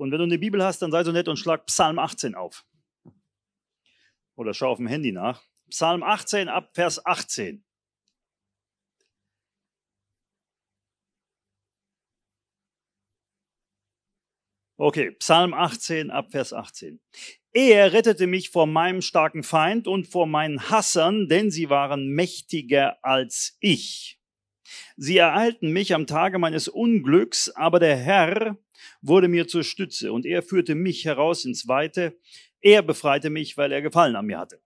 Und wenn du eine Bibel hast, dann sei so nett und schlag Psalm 18 auf. Oder schau auf dem Handy nach. Psalm 18 ab Vers 18. Okay, Psalm 18 ab Vers 18. Er rettete mich vor meinem starken Feind und vor meinen Hassern, denn sie waren mächtiger als ich. Sie ereilten mich am Tage meines Unglücks, aber der Herr wurde mir zur Stütze und er führte mich heraus ins Weite. Er befreite mich, weil er Gefallen an mir hatte.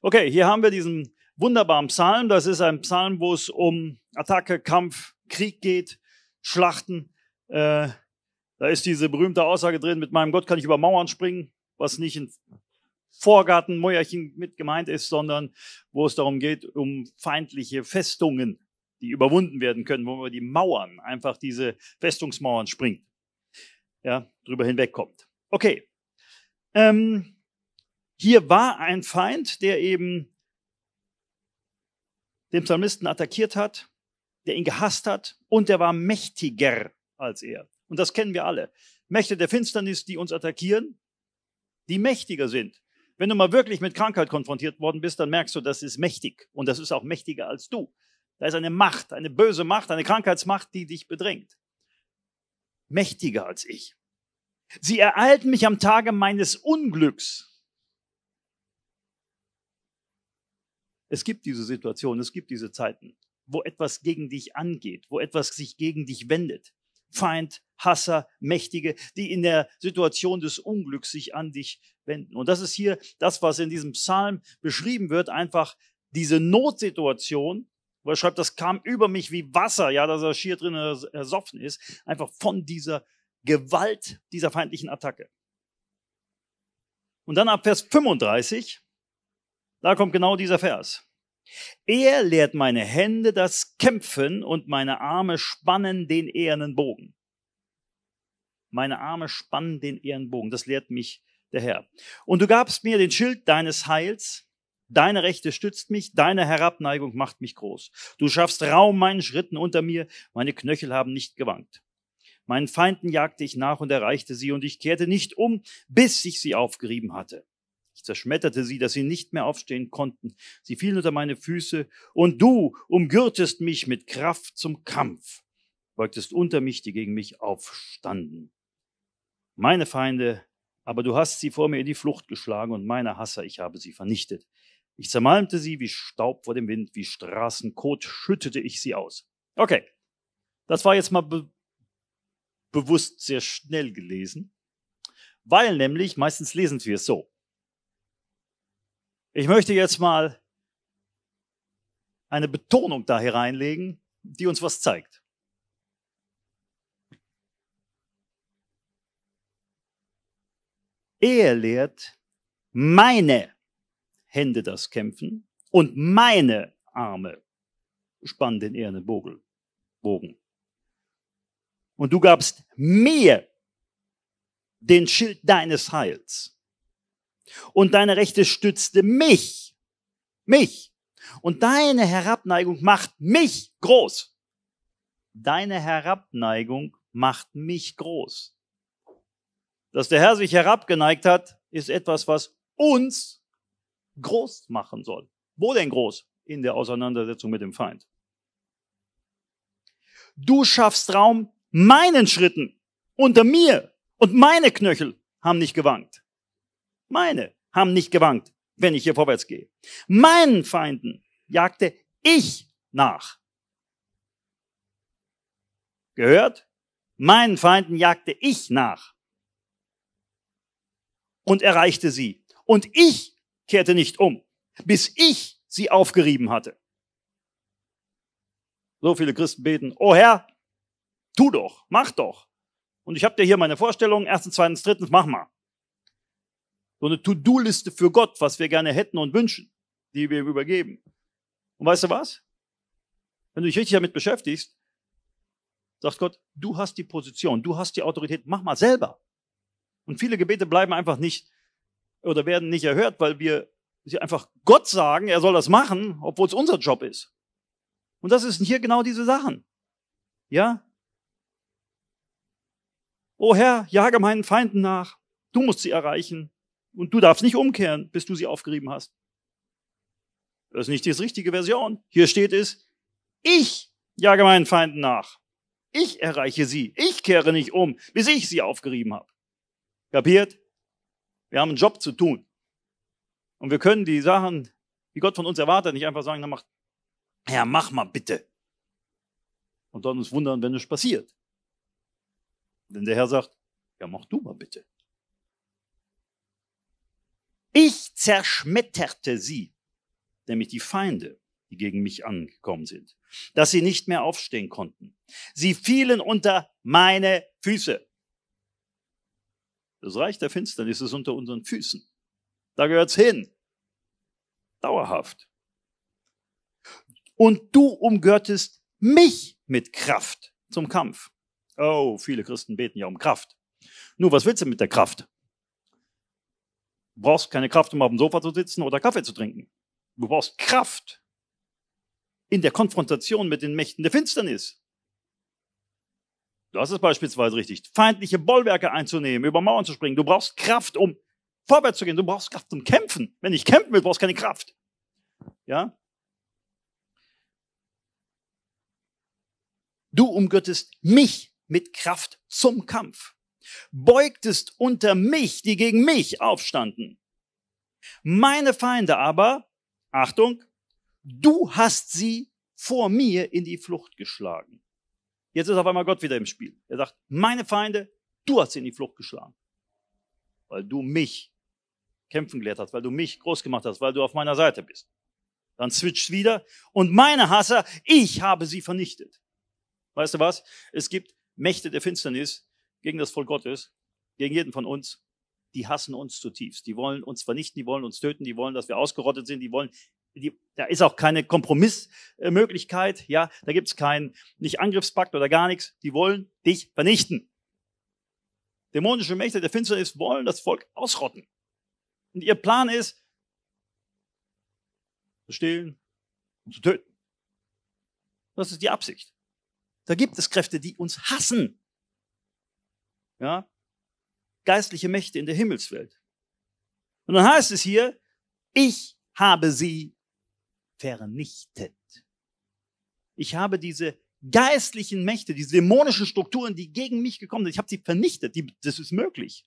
Okay, hier haben wir diesen wunderbaren Psalm. Das ist ein Psalm, wo es um Attacke, Kampf, Krieg geht, Schlachten. Äh, da ist diese berühmte Aussage drin, mit meinem Gott kann ich über Mauern springen, was nicht ein Vorgartenmäuerchen mit gemeint ist, sondern wo es darum geht, um feindliche Festungen die überwunden werden können, wo man die Mauern, einfach diese Festungsmauern springt, ja, drüber hinwegkommt. Okay. Ähm, hier war ein Feind, der eben den Psalmisten attackiert hat, der ihn gehasst hat und der war mächtiger als er. Und das kennen wir alle. Mächte der Finsternis, die uns attackieren, die mächtiger sind. Wenn du mal wirklich mit Krankheit konfrontiert worden bist, dann merkst du, das ist mächtig und das ist auch mächtiger als du. Da ist eine Macht, eine böse Macht, eine Krankheitsmacht, die dich bedrängt. Mächtiger als ich. Sie ereilten mich am Tage meines Unglücks. Es gibt diese Situation, es gibt diese Zeiten, wo etwas gegen dich angeht, wo etwas sich gegen dich wendet. Feind, Hasser, Mächtige, die in der Situation des Unglücks sich an dich wenden. Und das ist hier das, was in diesem Psalm beschrieben wird, einfach diese Notsituation, wo er schreibt, das kam über mich wie Wasser, ja, dass er schier drin ersoffen ist, einfach von dieser Gewalt dieser feindlichen Attacke. Und dann ab Vers 35, da kommt genau dieser Vers. Er lehrt meine Hände das Kämpfen und meine Arme spannen den ehernen Bogen. Meine Arme spannen den ehernen Bogen, das lehrt mich der Herr. Und du gabst mir den Schild deines Heils, Deine Rechte stützt mich, deine Herabneigung macht mich groß. Du schaffst Raum meinen Schritten unter mir, meine Knöchel haben nicht gewankt. Meinen Feinden jagte ich nach und erreichte sie, und ich kehrte nicht um, bis ich sie aufgerieben hatte. Ich zerschmetterte sie, dass sie nicht mehr aufstehen konnten. Sie fielen unter meine Füße, und du umgürtest mich mit Kraft zum Kampf, beugtest unter mich, die gegen mich aufstanden. Meine Feinde aber du hast sie vor mir in die Flucht geschlagen und meine Hasser, ich habe sie vernichtet. Ich zermalmte sie wie Staub vor dem Wind, wie Straßenkot schüttete ich sie aus. Okay, das war jetzt mal be bewusst sehr schnell gelesen, weil nämlich meistens lesen wir es so. Ich möchte jetzt mal eine Betonung da hereinlegen, die uns was zeigt. Er lehrt meine Hände das kämpfen und meine Arme spannen den ehernen Bogen. Und du gabst mir den Schild deines Heils. Und deine Rechte stützte mich, mich. Und deine Herabneigung macht mich groß. Deine Herabneigung macht mich groß. Dass der Herr sich herabgeneigt hat, ist etwas, was uns groß machen soll. Wo denn groß? In der Auseinandersetzung mit dem Feind. Du schaffst Raum meinen Schritten unter mir und meine Knöchel haben nicht gewankt. Meine haben nicht gewankt, wenn ich hier vorwärts gehe. Meinen Feinden jagte ich nach. Gehört? Meinen Feinden jagte ich nach und erreichte sie. Und ich kehrte nicht um, bis ich sie aufgerieben hatte. So viele Christen beten, oh Herr, tu doch, mach doch. Und ich habe dir hier meine Vorstellung, erstens, zweitens, drittens, mach mal. So eine To-Do-Liste für Gott, was wir gerne hätten und wünschen, die wir ihm übergeben. Und weißt du was? Wenn du dich richtig damit beschäftigst, sagt Gott, du hast die Position, du hast die Autorität, mach mal selber. Und viele Gebete bleiben einfach nicht oder werden nicht erhört, weil wir sie einfach Gott sagen, er soll das machen, obwohl es unser Job ist. Und das ist hier genau diese Sachen. Ja? Oh Herr, jage meinen Feinden nach. Du musst sie erreichen. Und du darfst nicht umkehren, bis du sie aufgerieben hast. Das ist nicht die richtige Version. Hier steht es, ich jage meinen Feinden nach. Ich erreiche sie. Ich kehre nicht um, bis ich sie aufgerieben habe. Kapiert? Wir haben einen Job zu tun. Und wir können die Sachen, die Gott von uns erwartet, nicht einfach sagen, na mach, Herr, mach mal bitte. Und dann uns wundern, wenn es passiert. Wenn der Herr sagt, ja, mach du mal bitte. Ich zerschmetterte sie, nämlich die Feinde, die gegen mich angekommen sind, dass sie nicht mehr aufstehen konnten. Sie fielen unter meine Füße. Das Reich der Finsternis ist unter unseren Füßen. Da gehört's hin. Dauerhaft. Und du umgürtest mich mit Kraft zum Kampf. Oh, viele Christen beten ja um Kraft. Nur, was willst du mit der Kraft? Du brauchst keine Kraft, um auf dem Sofa zu sitzen oder Kaffee zu trinken. Du brauchst Kraft in der Konfrontation mit den Mächten der Finsternis. Das ist beispielsweise richtig. Feindliche Bollwerke einzunehmen, über Mauern zu springen. Du brauchst Kraft, um vorwärts zu gehen. Du brauchst Kraft zum Kämpfen. Wenn ich kämpfen will, brauchst du keine Kraft. Ja? Du umgürtest mich mit Kraft zum Kampf. Beugtest unter mich, die gegen mich aufstanden. Meine Feinde aber, Achtung, du hast sie vor mir in die Flucht geschlagen. Jetzt ist auf einmal Gott wieder im Spiel. Er sagt, meine Feinde, du hast sie in die Flucht geschlagen, weil du mich kämpfen gelehrt hast, weil du mich groß gemacht hast, weil du auf meiner Seite bist. Dann switcht wieder und meine Hasser, ich habe sie vernichtet. Weißt du was? Es gibt Mächte der Finsternis gegen das Volk Gottes, gegen jeden von uns, die hassen uns zutiefst. Die wollen uns vernichten, die wollen uns töten, die wollen, dass wir ausgerottet sind, die wollen die, da ist auch keine Kompromissmöglichkeit, ja, da gibt's keinen, nicht Angriffspakt oder gar nichts. Die wollen dich vernichten. Dämonische Mächte der Finsternis wollen das Volk ausrotten. Und ihr Plan ist, zu stehlen und zu töten. Das ist die Absicht. Da gibt es Kräfte, die uns hassen. Ja? Geistliche Mächte in der Himmelswelt. Und dann heißt es hier, ich habe sie vernichtet. Ich habe diese geistlichen Mächte, diese dämonischen Strukturen, die gegen mich gekommen sind, ich habe sie vernichtet. Die, das ist möglich.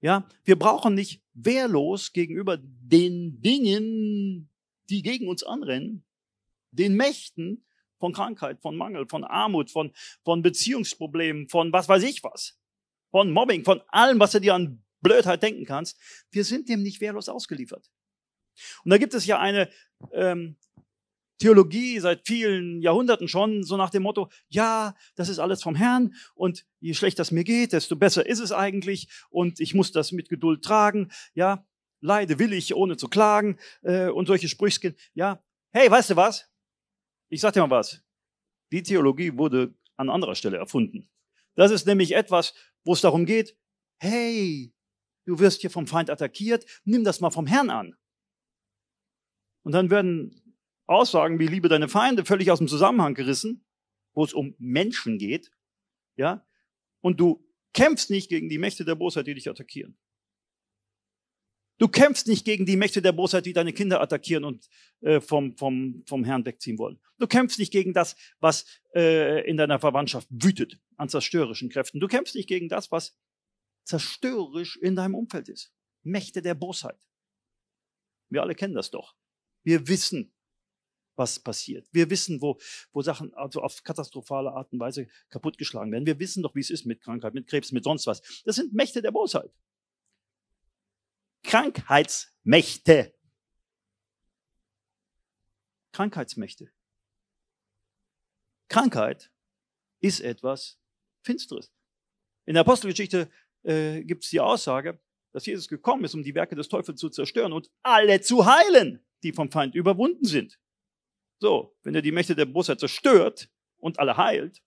Ja, wir brauchen nicht wehrlos gegenüber den Dingen, die gegen uns anrennen, den Mächten von Krankheit, von Mangel, von Armut, von, von Beziehungsproblemen, von was weiß ich was, von Mobbing, von allem, was du dir an Blödheit denken kannst. Wir sind dem nicht wehrlos ausgeliefert. Und da gibt es ja eine ähm, Theologie seit vielen Jahrhunderten schon, so nach dem Motto, ja, das ist alles vom Herrn und je schlechter es mir geht, desto besser ist es eigentlich und ich muss das mit Geduld tragen, ja, leide will ich, ohne zu klagen äh, und solche Sprüche, ja, hey, weißt du was? Ich sag dir mal was. Die Theologie wurde an anderer Stelle erfunden. Das ist nämlich etwas, wo es darum geht, hey, du wirst hier vom Feind attackiert, nimm das mal vom Herrn an. Und dann werden Aussagen wie Liebe deine Feinde völlig aus dem Zusammenhang gerissen, wo es um Menschen geht. Ja? Und du kämpfst nicht gegen die Mächte der Bosheit, die dich attackieren. Du kämpfst nicht gegen die Mächte der Bosheit, die deine Kinder attackieren und äh, vom, vom, vom Herrn wegziehen wollen. Du kämpfst nicht gegen das, was äh, in deiner Verwandtschaft wütet an zerstörerischen Kräften. Du kämpfst nicht gegen das, was zerstörerisch in deinem Umfeld ist. Mächte der Bosheit. Wir alle kennen das doch. Wir wissen, was passiert. Wir wissen, wo, wo Sachen also auf katastrophale Art und Weise kaputtgeschlagen werden. Wir wissen doch, wie es ist mit Krankheit, mit Krebs, mit sonst was. Das sind Mächte der Bosheit. Krankheitsmächte. Krankheitsmächte. Krankheit ist etwas Finsteres. In der Apostelgeschichte äh, gibt es die Aussage, dass Jesus gekommen ist, um die Werke des Teufels zu zerstören und alle zu heilen die vom Feind überwunden sind. So, wenn er die Mächte der Bosheit zerstört und alle heilt,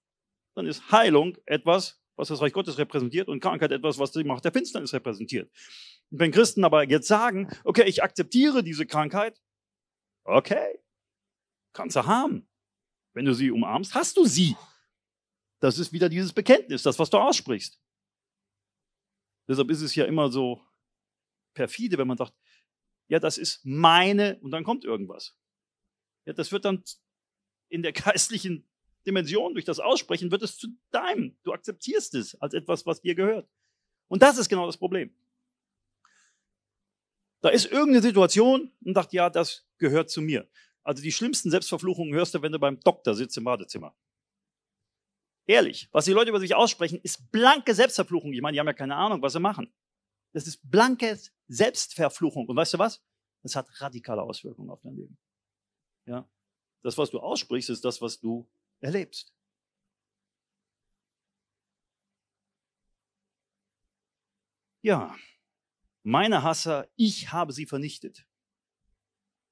dann ist Heilung etwas, was das Reich Gottes repräsentiert und Krankheit etwas, was die Macht der Finsternis repräsentiert. Und wenn Christen aber jetzt sagen, okay, ich akzeptiere diese Krankheit, okay, kannst du haben. Wenn du sie umarmst, hast du sie. Das ist wieder dieses Bekenntnis, das, was du aussprichst. Deshalb ist es ja immer so perfide, wenn man sagt, ja, das ist meine, und dann kommt irgendwas. Ja, das wird dann in der geistlichen Dimension durch das Aussprechen wird es zu deinem. Du akzeptierst es als etwas, was dir gehört. Und das ist genau das Problem. Da ist irgendeine Situation und dachte, ja, das gehört zu mir. Also die schlimmsten Selbstverfluchungen hörst du, wenn du beim Doktor sitzt im Badezimmer. Ehrlich, was die Leute über sich aussprechen, ist blanke Selbstverfluchung. Ich meine, die haben ja keine Ahnung, was sie machen. Das ist blanke Selbstverfluchung. Und weißt du was? Das hat radikale Auswirkungen auf dein Leben. Ja. Das, was du aussprichst, ist das, was du erlebst. Ja. Meine Hasser, ich habe sie vernichtet.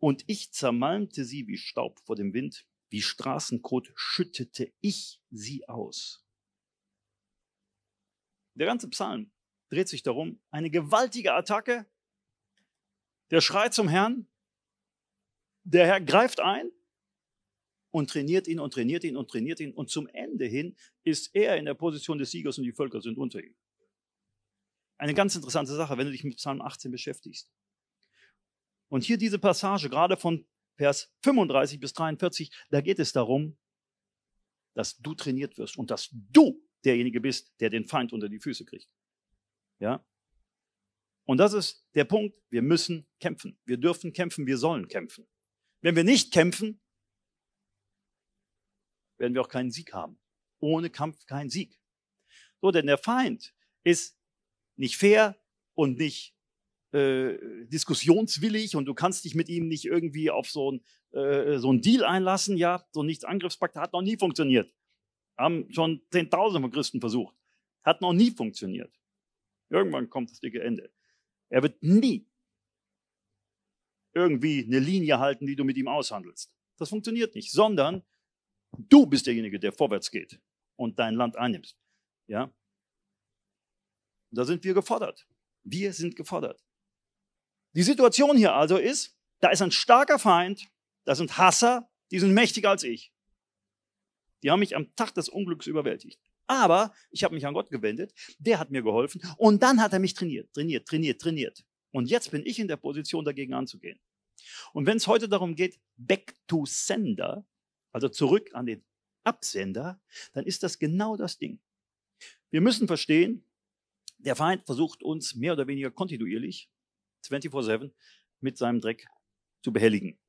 Und ich zermalmte sie wie Staub vor dem Wind, wie Straßenkot schüttete ich sie aus. Der ganze Psalm dreht sich darum, eine gewaltige Attacke. Der schreit zum Herrn, der Herr greift ein und trainiert ihn und trainiert ihn und trainiert ihn und zum Ende hin ist er in der Position des Siegers und die Völker sind unter ihm. Eine ganz interessante Sache, wenn du dich mit Psalm 18 beschäftigst. Und hier diese Passage, gerade von Vers 35 bis 43, da geht es darum, dass du trainiert wirst und dass du derjenige bist, der den Feind unter die Füße kriegt. Ja? Und das ist der Punkt, wir müssen kämpfen. Wir dürfen kämpfen, wir sollen kämpfen. Wenn wir nicht kämpfen, werden wir auch keinen Sieg haben. Ohne Kampf kein Sieg. So, denn der Feind ist nicht fair und nicht äh, diskussionswillig und du kannst dich mit ihm nicht irgendwie auf so ein äh, so ein Deal einlassen, ja, so ein Nichts-Angriffspakt hat noch nie funktioniert. Haben schon Zehntausende von Christen versucht. Hat noch nie funktioniert. Irgendwann kommt das dicke Ende. Er wird nie irgendwie eine Linie halten, die du mit ihm aushandelst. Das funktioniert nicht, sondern du bist derjenige, der vorwärts geht und dein Land einnimmst. Ja? Da sind wir gefordert. Wir sind gefordert. Die Situation hier also ist, da ist ein starker Feind, da sind Hasser, die sind mächtiger als ich. Die haben mich am Tag des Unglücks überwältigt. Aber ich habe mich an Gott gewendet, der hat mir geholfen und dann hat er mich trainiert, trainiert, trainiert, trainiert. Und jetzt bin ich in der Position, dagegen anzugehen. Und wenn es heute darum geht, back to sender, also zurück an den Absender, dann ist das genau das Ding. Wir müssen verstehen, der Feind versucht uns mehr oder weniger kontinuierlich, 24-7, mit seinem Dreck zu behelligen.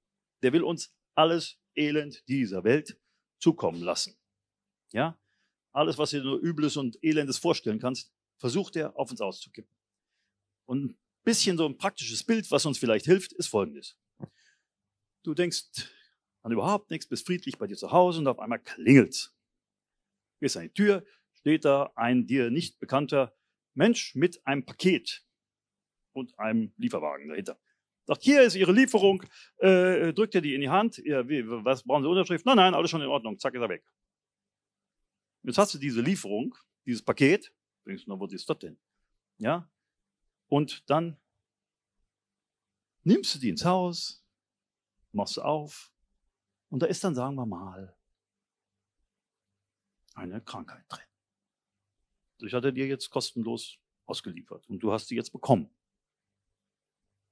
Der will uns alles Elend dieser Welt zukommen lassen. Ja? Alles, was du dir nur Übles und Elendes vorstellen kannst, versucht er auf uns auszukippen. Und ein bisschen so ein praktisches Bild, was uns vielleicht hilft, ist folgendes. Du denkst an überhaupt nichts, bist friedlich bei dir zu Hause und auf einmal klingelt's. Gehst an die Tür, steht da ein dir nicht bekannter Mensch mit einem Paket und einem Lieferwagen dahinter. Sagt, hier ist Ihre Lieferung, äh, drückt er die in die Hand, ihr, wie, was brauchen Sie Unterschrift? Nein, nein, alles schon in Ordnung, zack, ist er weg. Jetzt hast du diese Lieferung, dieses Paket. Denkst du, na, was ist das denn? Ja? Und dann nimmst du die ins Haus, machst du auf. Und da ist dann, sagen wir mal, eine Krankheit drin. Ich hatte dir jetzt kostenlos ausgeliefert und du hast sie jetzt bekommen.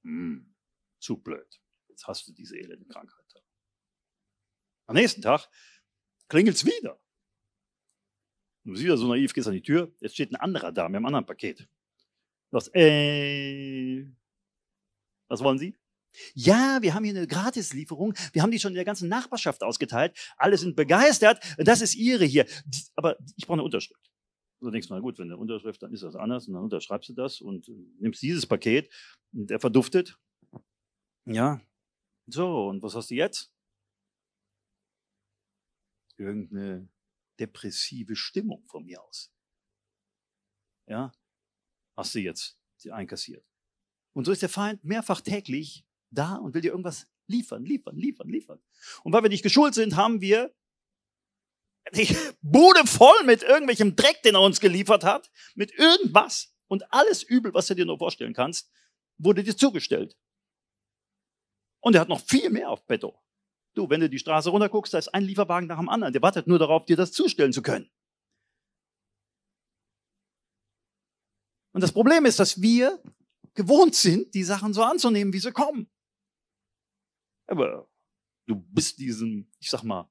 Hm, zu blöd. Jetzt hast du diese elende Krankheit. Am nächsten Tag klingelt's wieder. Du bist wieder so naiv, gehst an die Tür, jetzt steht ein anderer da mit einem anderen Paket. Du sagst, äh, was wollen Sie? Ja, wir haben hier eine Gratislieferung. Wir haben die schon in der ganzen Nachbarschaft ausgeteilt. Alle sind begeistert. Das ist Ihre hier. Aber ich brauche eine Unterschrift. Du denkst, mal, gut, wenn eine Unterschrift, dann ist das anders. Und dann unterschreibst du das und äh, nimmst dieses Paket. Und der verduftet. Ja. So, und was hast du jetzt? Irgendeine depressive Stimmung von mir aus. Ja, hast du jetzt einkassiert. Und so ist der Feind mehrfach täglich da und will dir irgendwas liefern, liefern, liefern, liefern. Und weil wir nicht geschult sind, haben wir die Bude voll mit irgendwelchem Dreck, den er uns geliefert hat, mit irgendwas und alles Übel, was du dir nur vorstellen kannst, wurde dir zugestellt. Und er hat noch viel mehr auf Beto. Du, wenn du die Straße runterguckst, da ist ein Lieferwagen nach dem anderen. Der wartet nur darauf, dir das zustellen zu können. Und das Problem ist, dass wir gewohnt sind, die Sachen so anzunehmen, wie sie kommen. Aber du bist diesem, ich sag mal,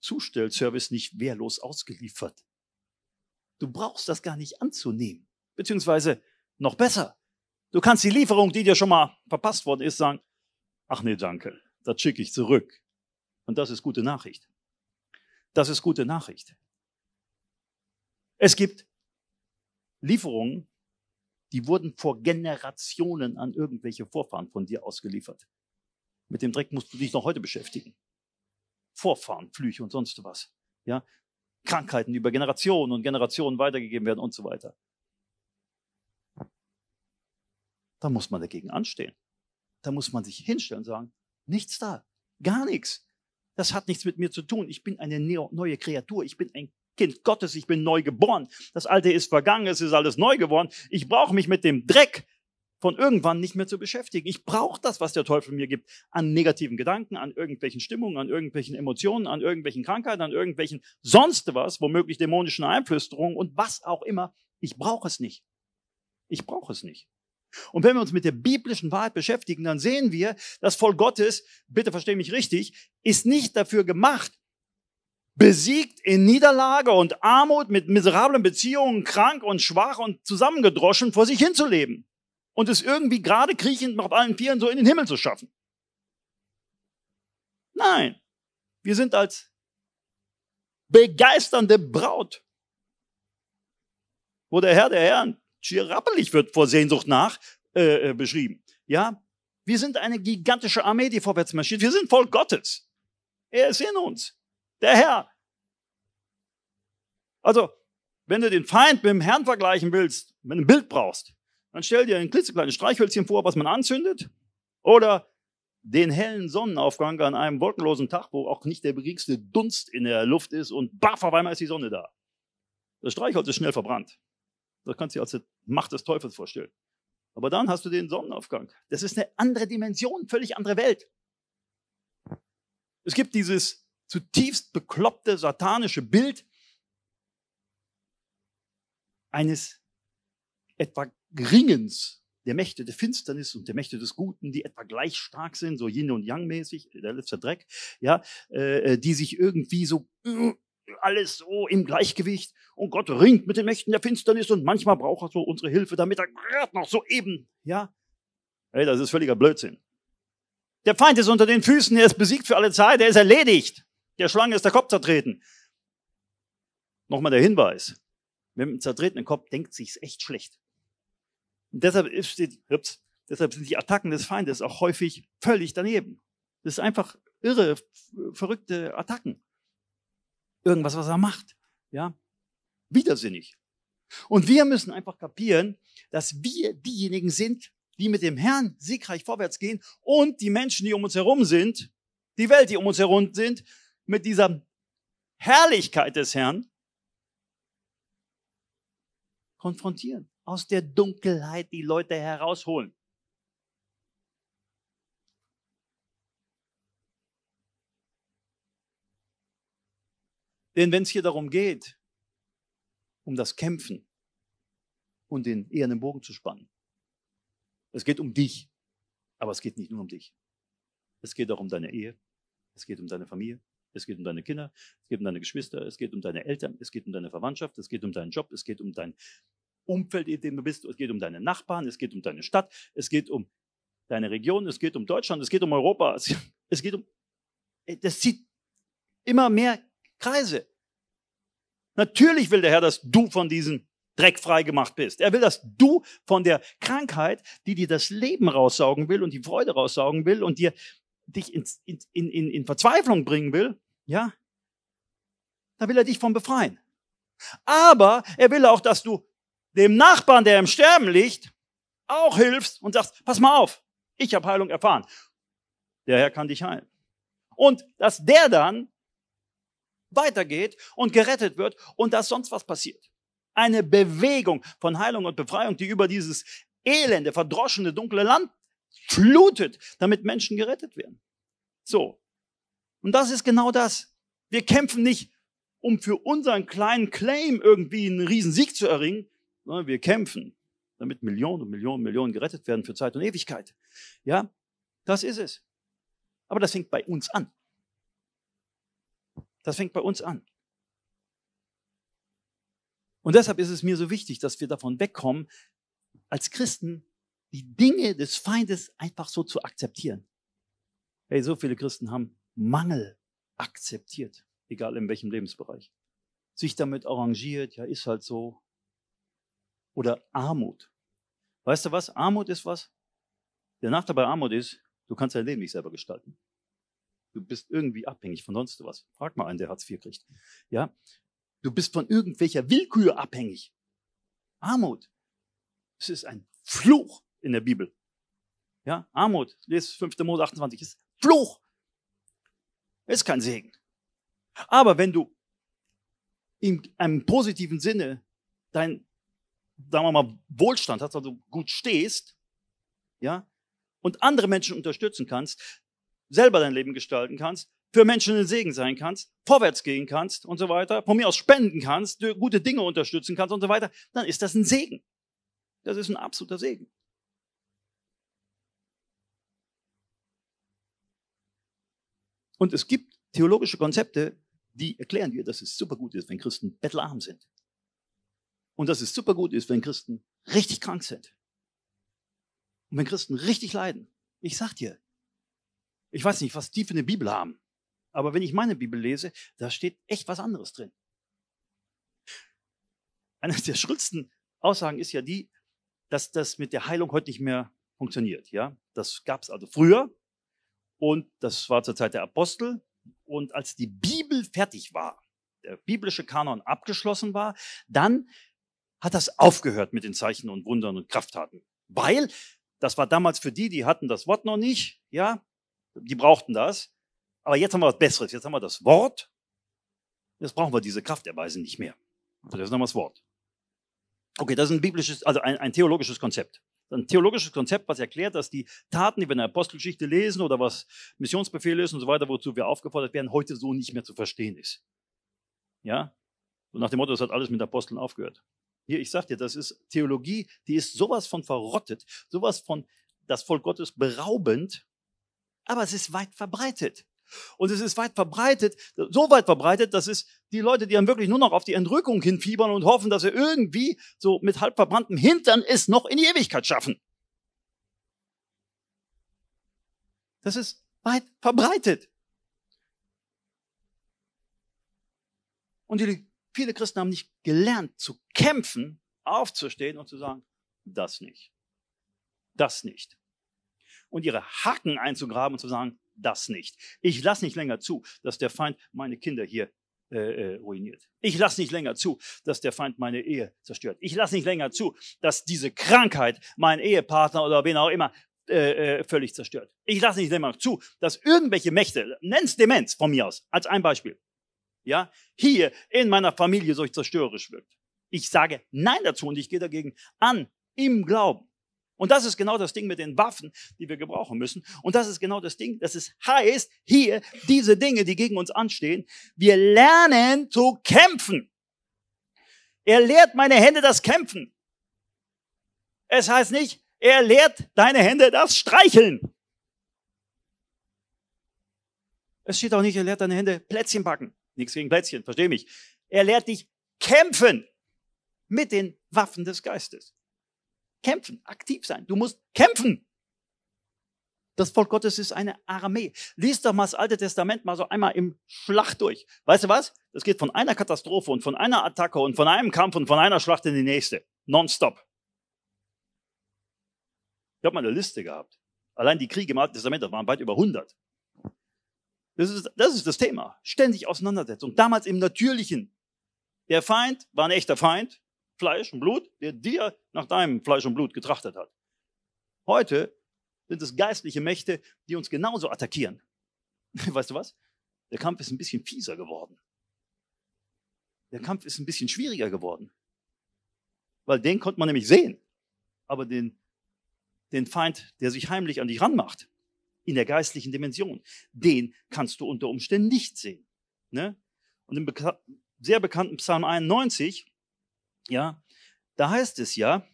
Zustellservice nicht wehrlos ausgeliefert. Du brauchst das gar nicht anzunehmen. Beziehungsweise noch besser. Du kannst die Lieferung, die dir schon mal verpasst worden ist, sagen, ach nee, danke, das schicke ich zurück. Und das ist gute Nachricht. Das ist gute Nachricht. Es gibt Lieferungen, die wurden vor Generationen an irgendwelche Vorfahren von dir ausgeliefert. Mit dem Dreck musst du dich noch heute beschäftigen. Vorfahren, Flüche und sonst was. Ja? Krankheiten, die über Generationen und Generationen weitergegeben werden und so weiter. Da muss man dagegen anstehen. Da muss man sich hinstellen und sagen, nichts da, gar nichts. Das hat nichts mit mir zu tun. Ich bin eine neue Kreatur. Ich bin ein Kind Gottes. Ich bin neu geboren. Das Alte ist vergangen. Es ist alles neu geworden. Ich brauche mich mit dem Dreck von irgendwann nicht mehr zu beschäftigen. Ich brauche das, was der Teufel mir gibt, an negativen Gedanken, an irgendwelchen Stimmungen, an irgendwelchen Emotionen, an irgendwelchen Krankheiten, an irgendwelchen sonst was, womöglich dämonischen Einflüsterungen und was auch immer. Ich brauche es nicht. Ich brauche es nicht. Und wenn wir uns mit der biblischen Wahrheit beschäftigen, dann sehen wir, das Volk Gottes, bitte verstehe mich richtig, ist nicht dafür gemacht, besiegt in Niederlage und Armut mit miserablen Beziehungen, krank und schwach und zusammengedroschen vor sich hinzuleben und es irgendwie gerade kriechend auf allen Vieren so in den Himmel zu schaffen. Nein, wir sind als begeisternde Braut, wo der Herr der Herren Schirappelig wird vor Sehnsucht nach äh, äh, beschrieben. Ja, wir sind eine gigantische Armee, die vorwärts marschiert. Wir sind Volk Gottes. Er ist in uns. Der Herr. Also, wenn du den Feind mit dem Herrn vergleichen willst, wenn du ein Bild brauchst, dann stell dir ein klitzekleines Streichhölzchen vor, was man anzündet. Oder den hellen Sonnenaufgang an einem wolkenlosen Tag, wo auch nicht der geringste Dunst in der Luft ist und baff, auf einmal ist die Sonne da. Das Streichholz ist schnell verbrannt. Das kannst du dir als Macht des Teufels vorstellen. Aber dann hast du den Sonnenaufgang. Das ist eine andere Dimension, völlig andere Welt. Es gibt dieses zutiefst bekloppte satanische Bild eines etwa Ringens der Mächte der Finsternis und der Mächte des Guten, die etwa gleich stark sind, so Yin und Yang mäßig, der letzte Dreck, ja, äh, äh die sich irgendwie so alles so im Gleichgewicht und Gott ringt mit den Mächten der Finsternis und manchmal braucht er so unsere Hilfe, damit er gerade noch so eben, ja? Ey, das ist völliger Blödsinn. Der Feind ist unter den Füßen, er ist besiegt für alle Zeit, er ist erledigt. Der Schlange ist der Kopf zertreten. Nochmal der Hinweis. Mit einem zertretenen Kopf denkt sich's echt schlecht. Und deshalb, ist, ups, deshalb sind die Attacken des Feindes auch häufig völlig daneben. Das ist einfach irre, verrückte Attacken irgendwas, was er macht. Ja? Widersinnig. Und mhm. wir müssen einfach kapieren, dass wir diejenigen sind, die mit dem Herrn siegreich vorwärts gehen und die Menschen, die um uns herum sind, die Welt, die um uns herum sind, mit dieser Herrlichkeit des Herrn konfrontieren, aus der Dunkelheit die Leute herausholen. Denn wenn es hier darum geht, um das Kämpfen und den ehernen Bogen zu spannen, es geht um dich, aber es geht nicht nur um dich. Es geht auch um deine Ehe, es geht um deine Familie, es geht um deine Kinder, es geht um deine Geschwister, es geht um deine Eltern, es geht um deine Verwandtschaft, es geht um deinen Job, es geht um dein Umfeld, in dem du bist, es geht um deine Nachbarn, es geht um deine Stadt, es geht um deine Region, es geht um Deutschland, es geht um Europa, es, geht um. Das zieht immer mehr Kreise. Natürlich will der Herr, dass du von diesem Dreck frei gemacht bist. Er will, dass du von der Krankheit, die dir das Leben raussaugen will und die Freude raussaugen will und dir dich in, in, in, in Verzweiflung bringen will, ja, da will er dich von befreien. Aber er will auch, dass du dem Nachbarn, der im Sterben liegt, auch hilfst und sagst, pass mal auf, ich habe Heilung erfahren. Der Herr kann dich heilen. Und dass der dann weitergeht und gerettet wird und dass sonst was passiert. Eine Bewegung von Heilung und Befreiung, die über dieses elende, verdroschene, dunkle Land flutet, damit Menschen gerettet werden. So. Und das ist genau das. Wir kämpfen nicht, um für unseren kleinen Claim irgendwie einen Riesensieg zu erringen, sondern wir kämpfen, damit Millionen und Millionen und Millionen gerettet werden für Zeit und Ewigkeit. Ja, das ist es. Aber das fängt bei uns an. Das fängt bei uns an. Und deshalb ist es mir so wichtig, dass wir davon wegkommen, als Christen die Dinge des Feindes einfach so zu akzeptieren. Hey, so viele Christen haben Mangel akzeptiert, egal in welchem Lebensbereich. Sich damit arrangiert, ja, ist halt so. Oder Armut. Weißt du was? Armut ist was? Der Nachteil bei Armut ist, du kannst dein Leben nicht selber gestalten. Du bist irgendwie abhängig von sonst was. Frag mal einen, der Hartz IV kriegt. Ja? Du bist von irgendwelcher Willkür abhängig. Armut. Es ist ein Fluch in der Bibel. Ja? Armut, Lest 5. Mose 28, ist Fluch. Ist kein Segen. Aber wenn du in einem positiven Sinne dein, sagen wir mal, Wohlstand hast, also gut stehst, ja, und andere Menschen unterstützen kannst, selber dein Leben gestalten kannst, für Menschen ein Segen sein kannst, vorwärts gehen kannst und so weiter, von mir aus spenden kannst, gute Dinge unterstützen kannst und so weiter, dann ist das ein Segen. Das ist ein absoluter Segen. Und es gibt theologische Konzepte, die erklären dir, dass es super gut ist, wenn Christen bettelarm sind. Und dass es super gut ist, wenn Christen richtig krank sind. Und wenn Christen richtig leiden. Ich sag dir, ich weiß nicht, was die für eine Bibel haben. Aber wenn ich meine Bibel lese, da steht echt was anderes drin. Eine der schrillsten Aussagen ist ja die, dass das mit der Heilung heute nicht mehr funktioniert. Ja, das gab es also früher und das war zur Zeit der Apostel. Und als die Bibel fertig war, der biblische Kanon abgeschlossen war, dann hat das aufgehört mit den Zeichen und Wundern und Krafttaten, weil das war damals für die, die hatten das Wort noch nicht. Ja, die brauchten das. Aber jetzt haben wir was Besseres. Jetzt haben wir das Wort. Jetzt brauchen wir diese Kraft der Weisen nicht mehr. das ist nochmal das Wort. Okay, das ist ein biblisches, also ein, ein theologisches Konzept. Ein theologisches Konzept, was erklärt, dass die Taten, die wir in der Apostelgeschichte lesen oder was Missionsbefehl ist und so weiter, wozu wir aufgefordert werden, heute so nicht mehr zu verstehen ist. Ja? So nach dem Motto, das hat alles mit Aposteln aufgehört. Hier, ich sag dir, das ist Theologie, die ist sowas von verrottet, sowas von das Volk Gottes beraubend, aber es ist weit verbreitet. Und es ist weit verbreitet, so weit verbreitet, dass es die Leute, die dann wirklich nur noch auf die Entrückung hinfiebern und hoffen, dass sie irgendwie so mit halb verbranntem Hintern es noch in die Ewigkeit schaffen. Das ist weit verbreitet. Und die, viele Christen haben nicht gelernt zu kämpfen, aufzustehen und zu sagen, das nicht. Das nicht und ihre Hacken einzugraben und zu sagen, das nicht. Ich lasse nicht länger zu, dass der Feind meine Kinder hier äh, äh, ruiniert. Ich lasse nicht länger zu, dass der Feind meine Ehe zerstört. Ich lasse nicht länger zu, dass diese Krankheit meinen Ehepartner oder wen auch immer äh, äh, völlig zerstört. Ich lasse nicht länger zu, dass irgendwelche Mächte, nenn's Demenz von mir aus, als ein Beispiel, ja, hier in meiner Familie so zerstörerisch wirkt. Ich sage Nein dazu und ich gehe dagegen an im Glauben. Und das ist genau das Ding mit den Waffen, die wir gebrauchen müssen. Und das ist genau das Ding, dass es heißt, hier, diese Dinge, die gegen uns anstehen, wir lernen zu kämpfen. Er lehrt meine Hände das Kämpfen. Es heißt nicht, er lehrt deine Hände das Streicheln. Es steht auch nicht, er lehrt deine Hände Plätzchen backen. Nichts gegen Plätzchen, verstehe mich. Er lehrt dich kämpfen mit den Waffen des Geistes kämpfen, aktiv sein. Du musst kämpfen. Das Volk Gottes ist eine Armee. Lies doch mal das Alte Testament mal so einmal im Schlacht durch. Weißt du was? Das geht von einer Katastrophe und von einer Attacke und von einem Kampf und von einer Schlacht in die nächste. Nonstop. Ich habe mal eine Liste gehabt. Allein die Kriege im Alten Testament, das waren weit über 100. Das ist, das ist das Thema. Ständig Auseinandersetzung. Damals im Natürlichen. Der Feind war ein echter Feind. Fleisch und Blut, der dir nach deinem Fleisch und Blut getrachtet hat. Heute sind es geistliche Mächte, die uns genauso attackieren. Weißt du was? Der Kampf ist ein bisschen fieser geworden. Der Kampf ist ein bisschen schwieriger geworden. Weil den konnte man nämlich sehen. Aber den, den Feind, der sich heimlich an dich ranmacht, in der geistlichen Dimension, den kannst du unter Umständen nicht sehen. Ne? Und im beka sehr bekannten Psalm 91 ja, da heißt es ja,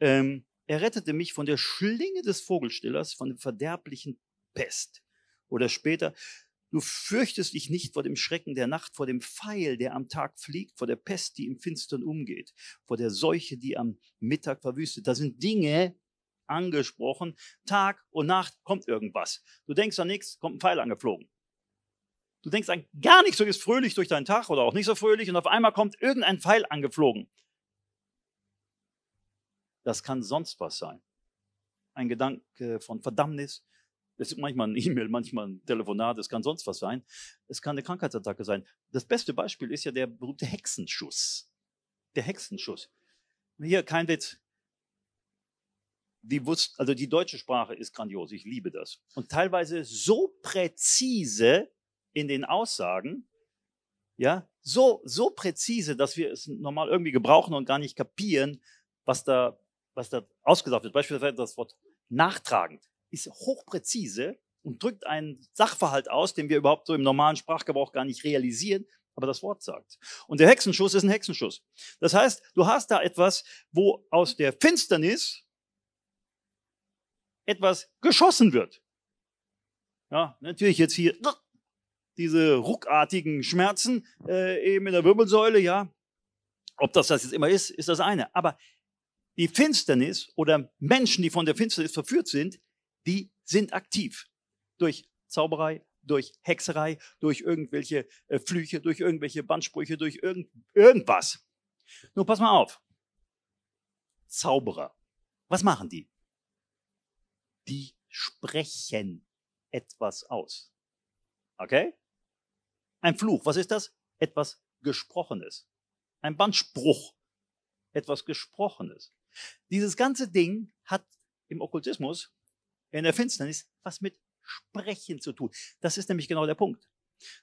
ähm, er rettete mich von der Schlinge des Vogelstillers, von dem verderblichen Pest. Oder später, du fürchtest dich nicht vor dem Schrecken der Nacht, vor dem Pfeil, der am Tag fliegt, vor der Pest, die im Finstern umgeht, vor der Seuche, die am Mittag verwüstet. Da sind Dinge angesprochen. Tag und Nacht kommt irgendwas. Du denkst an nichts, kommt ein Pfeil angeflogen. Du denkst an gar nichts, du gehst fröhlich durch deinen Tag oder auch nicht so fröhlich und auf einmal kommt irgendein Pfeil angeflogen. Das kann sonst was sein. Ein Gedanke von Verdammnis. Es ist manchmal ein E-Mail, manchmal ein Telefonat, es kann sonst was sein. Es kann eine Krankheitsattacke sein. Das beste Beispiel ist ja der berühmte Hexenschuss. Der Hexenschuss. Hier, kein Witz. Die Wurst, also die deutsche Sprache ist grandios, ich liebe das. Und teilweise so präzise, in den Aussagen, ja, so, so präzise, dass wir es normal irgendwie gebrauchen und gar nicht kapieren, was da, was da ausgesagt wird. Beispielsweise das Wort nachtragend ist hochpräzise und drückt einen Sachverhalt aus, den wir überhaupt so im normalen Sprachgebrauch gar nicht realisieren, aber das Wort sagt. Und der Hexenschuss ist ein Hexenschuss. Das heißt, du hast da etwas, wo aus der Finsternis etwas geschossen wird. Ja, natürlich jetzt hier diese ruckartigen Schmerzen äh, eben in der Wirbelsäule, ja. Ob das das jetzt immer ist, ist das eine. Aber die Finsternis oder Menschen, die von der Finsternis verführt sind, die sind aktiv. Durch Zauberei, durch Hexerei, durch irgendwelche äh, Flüche, durch irgendwelche Bandsprüche, durch irgend, irgendwas. Nur pass mal auf. Zauberer. Was machen die? Die sprechen etwas aus. Okay? Ein Fluch, was ist das? Etwas Gesprochenes. Ein Bandspruch. Etwas Gesprochenes. Dieses ganze Ding hat im Okkultismus, in der Finsternis, was mit Sprechen zu tun. Das ist nämlich genau der Punkt.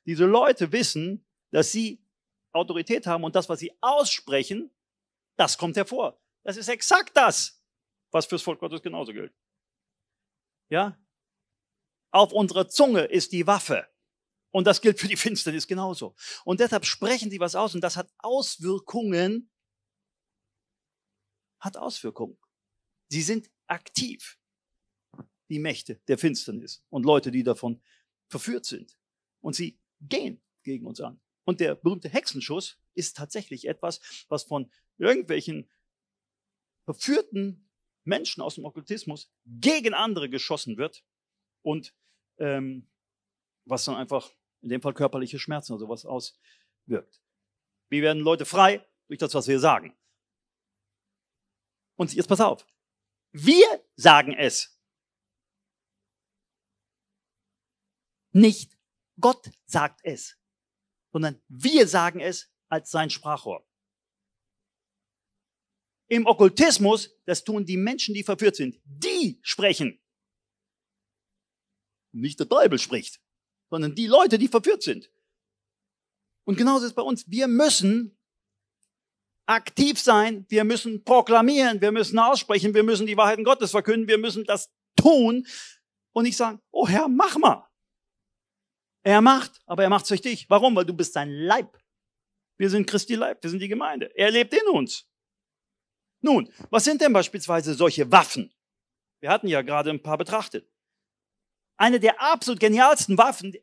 Diese Leute wissen, dass sie Autorität haben und das, was sie aussprechen, das kommt hervor. Das ist exakt das, was fürs Volk Gottes genauso gilt. Ja? Auf unserer Zunge ist die Waffe. Und das gilt für die Finsternis genauso. Und deshalb sprechen sie was aus und das hat Auswirkungen, hat Auswirkungen. Sie sind aktiv, die Mächte der Finsternis und Leute, die davon verführt sind. Und sie gehen gegen uns an. Und der berühmte Hexenschuss ist tatsächlich etwas, was von irgendwelchen verführten Menschen aus dem Okkultismus gegen andere geschossen wird und ähm, was dann einfach in dem Fall körperliche Schmerzen oder sowas auswirkt. Wie werden Leute frei durch das, was wir sagen. Und jetzt pass auf. Wir sagen es. Nicht Gott sagt es, sondern wir sagen es als sein Sprachrohr. Im Okkultismus, das tun die Menschen, die verführt sind. Die sprechen. Nicht der Teufel spricht sondern die Leute, die verführt sind. Und genauso ist es bei uns. Wir müssen aktiv sein, wir müssen proklamieren, wir müssen aussprechen, wir müssen die Wahrheiten Gottes verkünden, wir müssen das tun und nicht sagen, oh Herr, mach mal. Er macht, aber er macht es durch dich. Warum? Weil du bist sein Leib. Wir sind Christi Leib, wir sind die Gemeinde. Er lebt in uns. Nun, was sind denn beispielsweise solche Waffen? Wir hatten ja gerade ein paar betrachtet eine der absolut genialsten Waffen,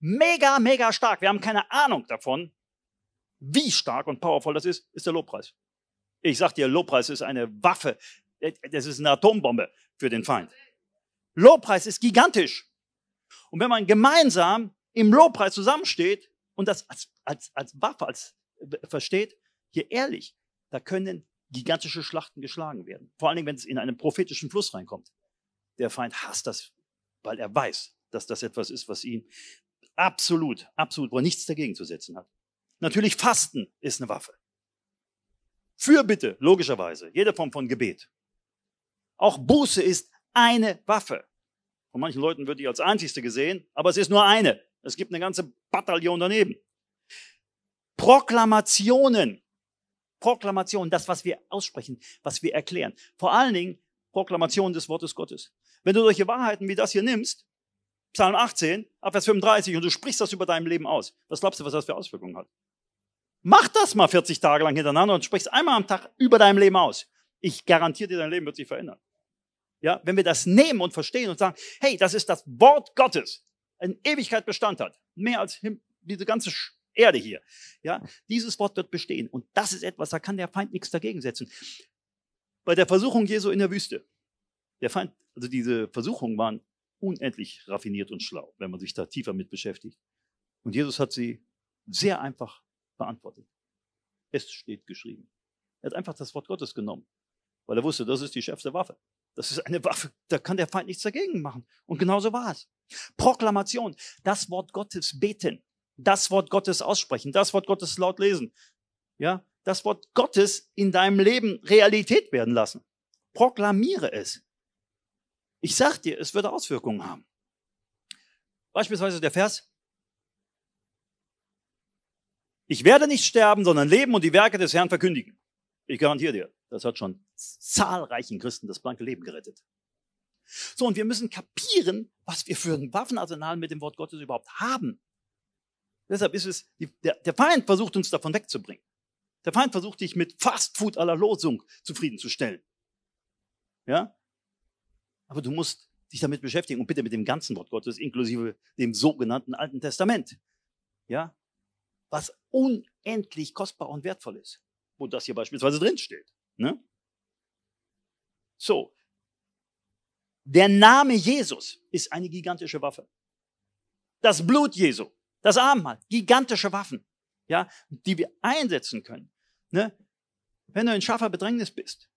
mega, mega stark. Wir haben keine Ahnung davon, wie stark und powerful das ist, ist der Lobpreis. Ich sag dir, Lobpreis ist eine Waffe. Äh, das ist eine Atombombe für den Feind. Lobpreis ist gigantisch. Und wenn man gemeinsam im Lobpreis zusammensteht und das als, als, als Waffe als, äh, versteht, hier ehrlich, da können gigantische Schlachten geschlagen werden. Vor allen Dingen, wenn es in einen prophetischen Fluss reinkommt. Der Feind hasst das, weil er weiß, dass das etwas ist, was ihn absolut, absolut, wo er nichts dagegen zu setzen hat. Natürlich Fasten ist eine Waffe. Fürbitte, logischerweise, jede Form von Gebet. Auch Buße ist eine Waffe. Von manchen Leuten wird die als einzigste gesehen, aber es ist nur eine. Es gibt eine ganze Bataillon daneben. Proklamationen. Proklamationen, das, was wir aussprechen, was wir erklären. Vor allen Dingen Proklamationen des Wortes Gottes. Wenn du solche Wahrheiten wie das hier nimmst, Psalm 18, Abvers 35, und du sprichst das über deinem Leben aus, was glaubst du, was das für Auswirkungen hat? Mach das mal 40 Tage lang hintereinander und sprichst einmal am Tag über deinem Leben aus. Ich garantiere dir, dein Leben wird sich verändern. Ja, wenn wir das nehmen und verstehen und sagen, hey, das ist das Wort Gottes, in Ewigkeit Bestand hat, mehr als diese ganze Erde hier. Ja, dieses Wort wird bestehen und das ist etwas, da kann der Feind nichts dagegen setzen. Bei der Versuchung Jesu in der Wüste, der Feind, also diese Versuchungen waren unendlich raffiniert und schlau, wenn man sich da tiefer mit beschäftigt. Und Jesus hat sie sehr einfach beantwortet. Es steht geschrieben. Er hat einfach das Wort Gottes genommen, weil er wusste, das ist die schärfste Waffe. Das ist eine Waffe, da kann der Feind nichts dagegen machen. Und genauso war es. Proklamation, das Wort Gottes beten, das Wort Gottes aussprechen, das Wort Gottes laut lesen. Ja, das Wort Gottes in deinem Leben Realität werden lassen. Proklamiere es. Ich sag dir, es wird Auswirkungen haben. Beispielsweise der Vers. Ich werde nicht sterben, sondern leben und die Werke des Herrn verkündigen. Ich garantiere dir, das hat schon zahlreichen Christen das blanke Leben gerettet. So, und wir müssen kapieren, was wir für ein Waffenarsenal mit dem Wort Gottes überhaupt haben. Deshalb ist es, der, der Feind versucht uns davon wegzubringen. Der Feind versucht dich mit Fastfood aller Losung zufriedenzustellen. Ja? Aber du musst dich damit beschäftigen und bitte mit dem ganzen Wort Gottes, inklusive dem sogenannten Alten Testament. Ja? Was unendlich kostbar und wertvoll ist. Wo das hier beispielsweise drinsteht. Ne? So. Der Name Jesus ist eine gigantische Waffe. Das Blut Jesu, das Abendmahl, gigantische Waffen, ja, die wir einsetzen können. Ne? Wenn du in scharfer Bedrängnis bist,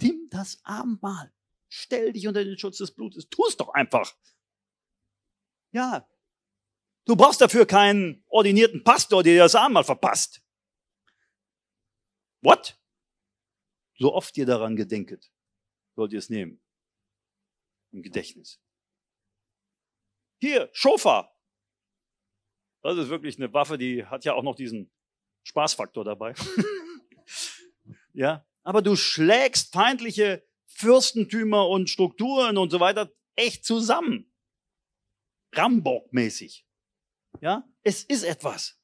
nimm das Abendmahl. Stell dich unter den Schutz des Blutes. Tu es doch einfach. Ja. Du brauchst dafür keinen ordinierten Pastor, der dir das einmal verpasst. What? So oft ihr daran gedenket, sollt ihr es nehmen. Im Gedächtnis. Hier, Schofa. Das ist wirklich eine Waffe, die hat ja auch noch diesen Spaßfaktor dabei. ja, aber du schlägst feindliche Fürstentümer und Strukturen und so weiter echt zusammen. Rambock-mäßig. Ja, es ist etwas.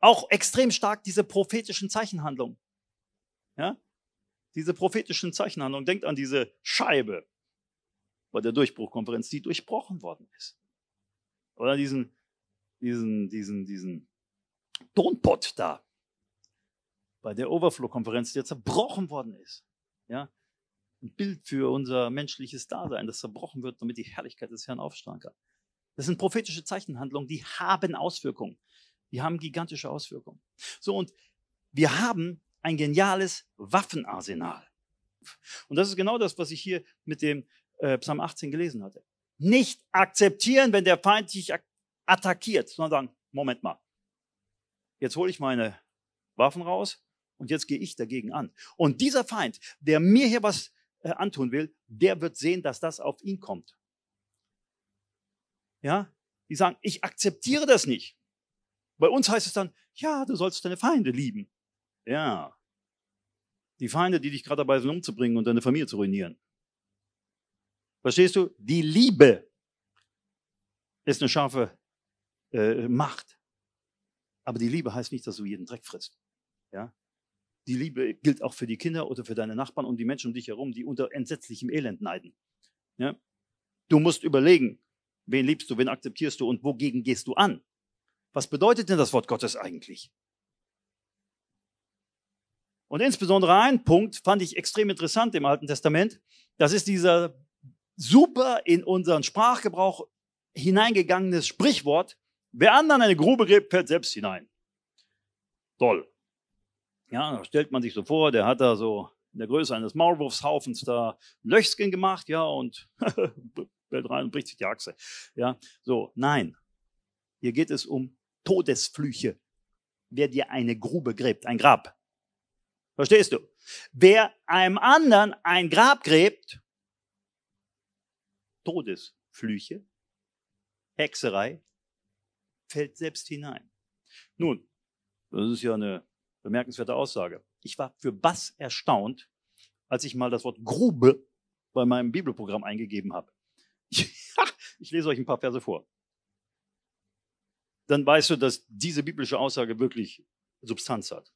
Auch extrem stark diese prophetischen Zeichenhandlungen. Ja, diese prophetischen Zeichenhandlungen. Denkt an diese Scheibe bei der Durchbruchkonferenz, die durchbrochen worden ist. Oder diesen, diesen, diesen, diesen Tonpott da bei der Overflow-Konferenz, der zerbrochen worden ist. Ja, Bild für unser menschliches Dasein, das zerbrochen wird, damit die Herrlichkeit des Herrn aufstrahlen kann. Das sind prophetische Zeichenhandlungen, die haben Auswirkungen. Die haben gigantische Auswirkungen. So, und wir haben ein geniales Waffenarsenal. Und das ist genau das, was ich hier mit dem äh, Psalm 18 gelesen hatte. Nicht akzeptieren, wenn der Feind dich attackiert, sondern sagen, Moment mal, jetzt hole ich meine Waffen raus und jetzt gehe ich dagegen an. Und dieser Feind, der mir hier was äh, antun will, der wird sehen, dass das auf ihn kommt. Ja, die sagen, ich akzeptiere das nicht. Bei uns heißt es dann, ja, du sollst deine Feinde lieben. Ja, die Feinde, die dich gerade dabei sind, umzubringen und deine Familie zu ruinieren. Verstehst du? Die Liebe ist eine scharfe äh, Macht. Aber die Liebe heißt nicht, dass du jeden Dreck frisst. Ja? Die Liebe gilt auch für die Kinder oder für deine Nachbarn und die Menschen um dich herum, die unter entsetzlichem Elend neiden. Ja? Du musst überlegen, wen liebst du, wen akzeptierst du und wogegen gehst du an? Was bedeutet denn das Wort Gottes eigentlich? Und insbesondere ein Punkt fand ich extrem interessant im Alten Testament. Das ist dieser super in unseren Sprachgebrauch hineingegangenes Sprichwort, wer anderen eine Grube gräbt, fällt selbst hinein. Toll. Ja, da stellt man sich so vor, der hat da so in der Größe eines Maulwurfshaufens da ein gemacht, ja, und fällt rein und bricht sich die Achse. Ja, so, nein. Hier geht es um Todesflüche. Wer dir eine Grube gräbt, ein Grab. Verstehst du? Wer einem anderen ein Grab gräbt, Todesflüche, Hexerei, fällt selbst hinein. Nun, das ist ja eine Bemerkenswerte Aussage. Ich war für was erstaunt, als ich mal das Wort Grube bei meinem Bibelprogramm eingegeben habe. ich lese euch ein paar Verse vor. Dann weißt du, dass diese biblische Aussage wirklich Substanz hat.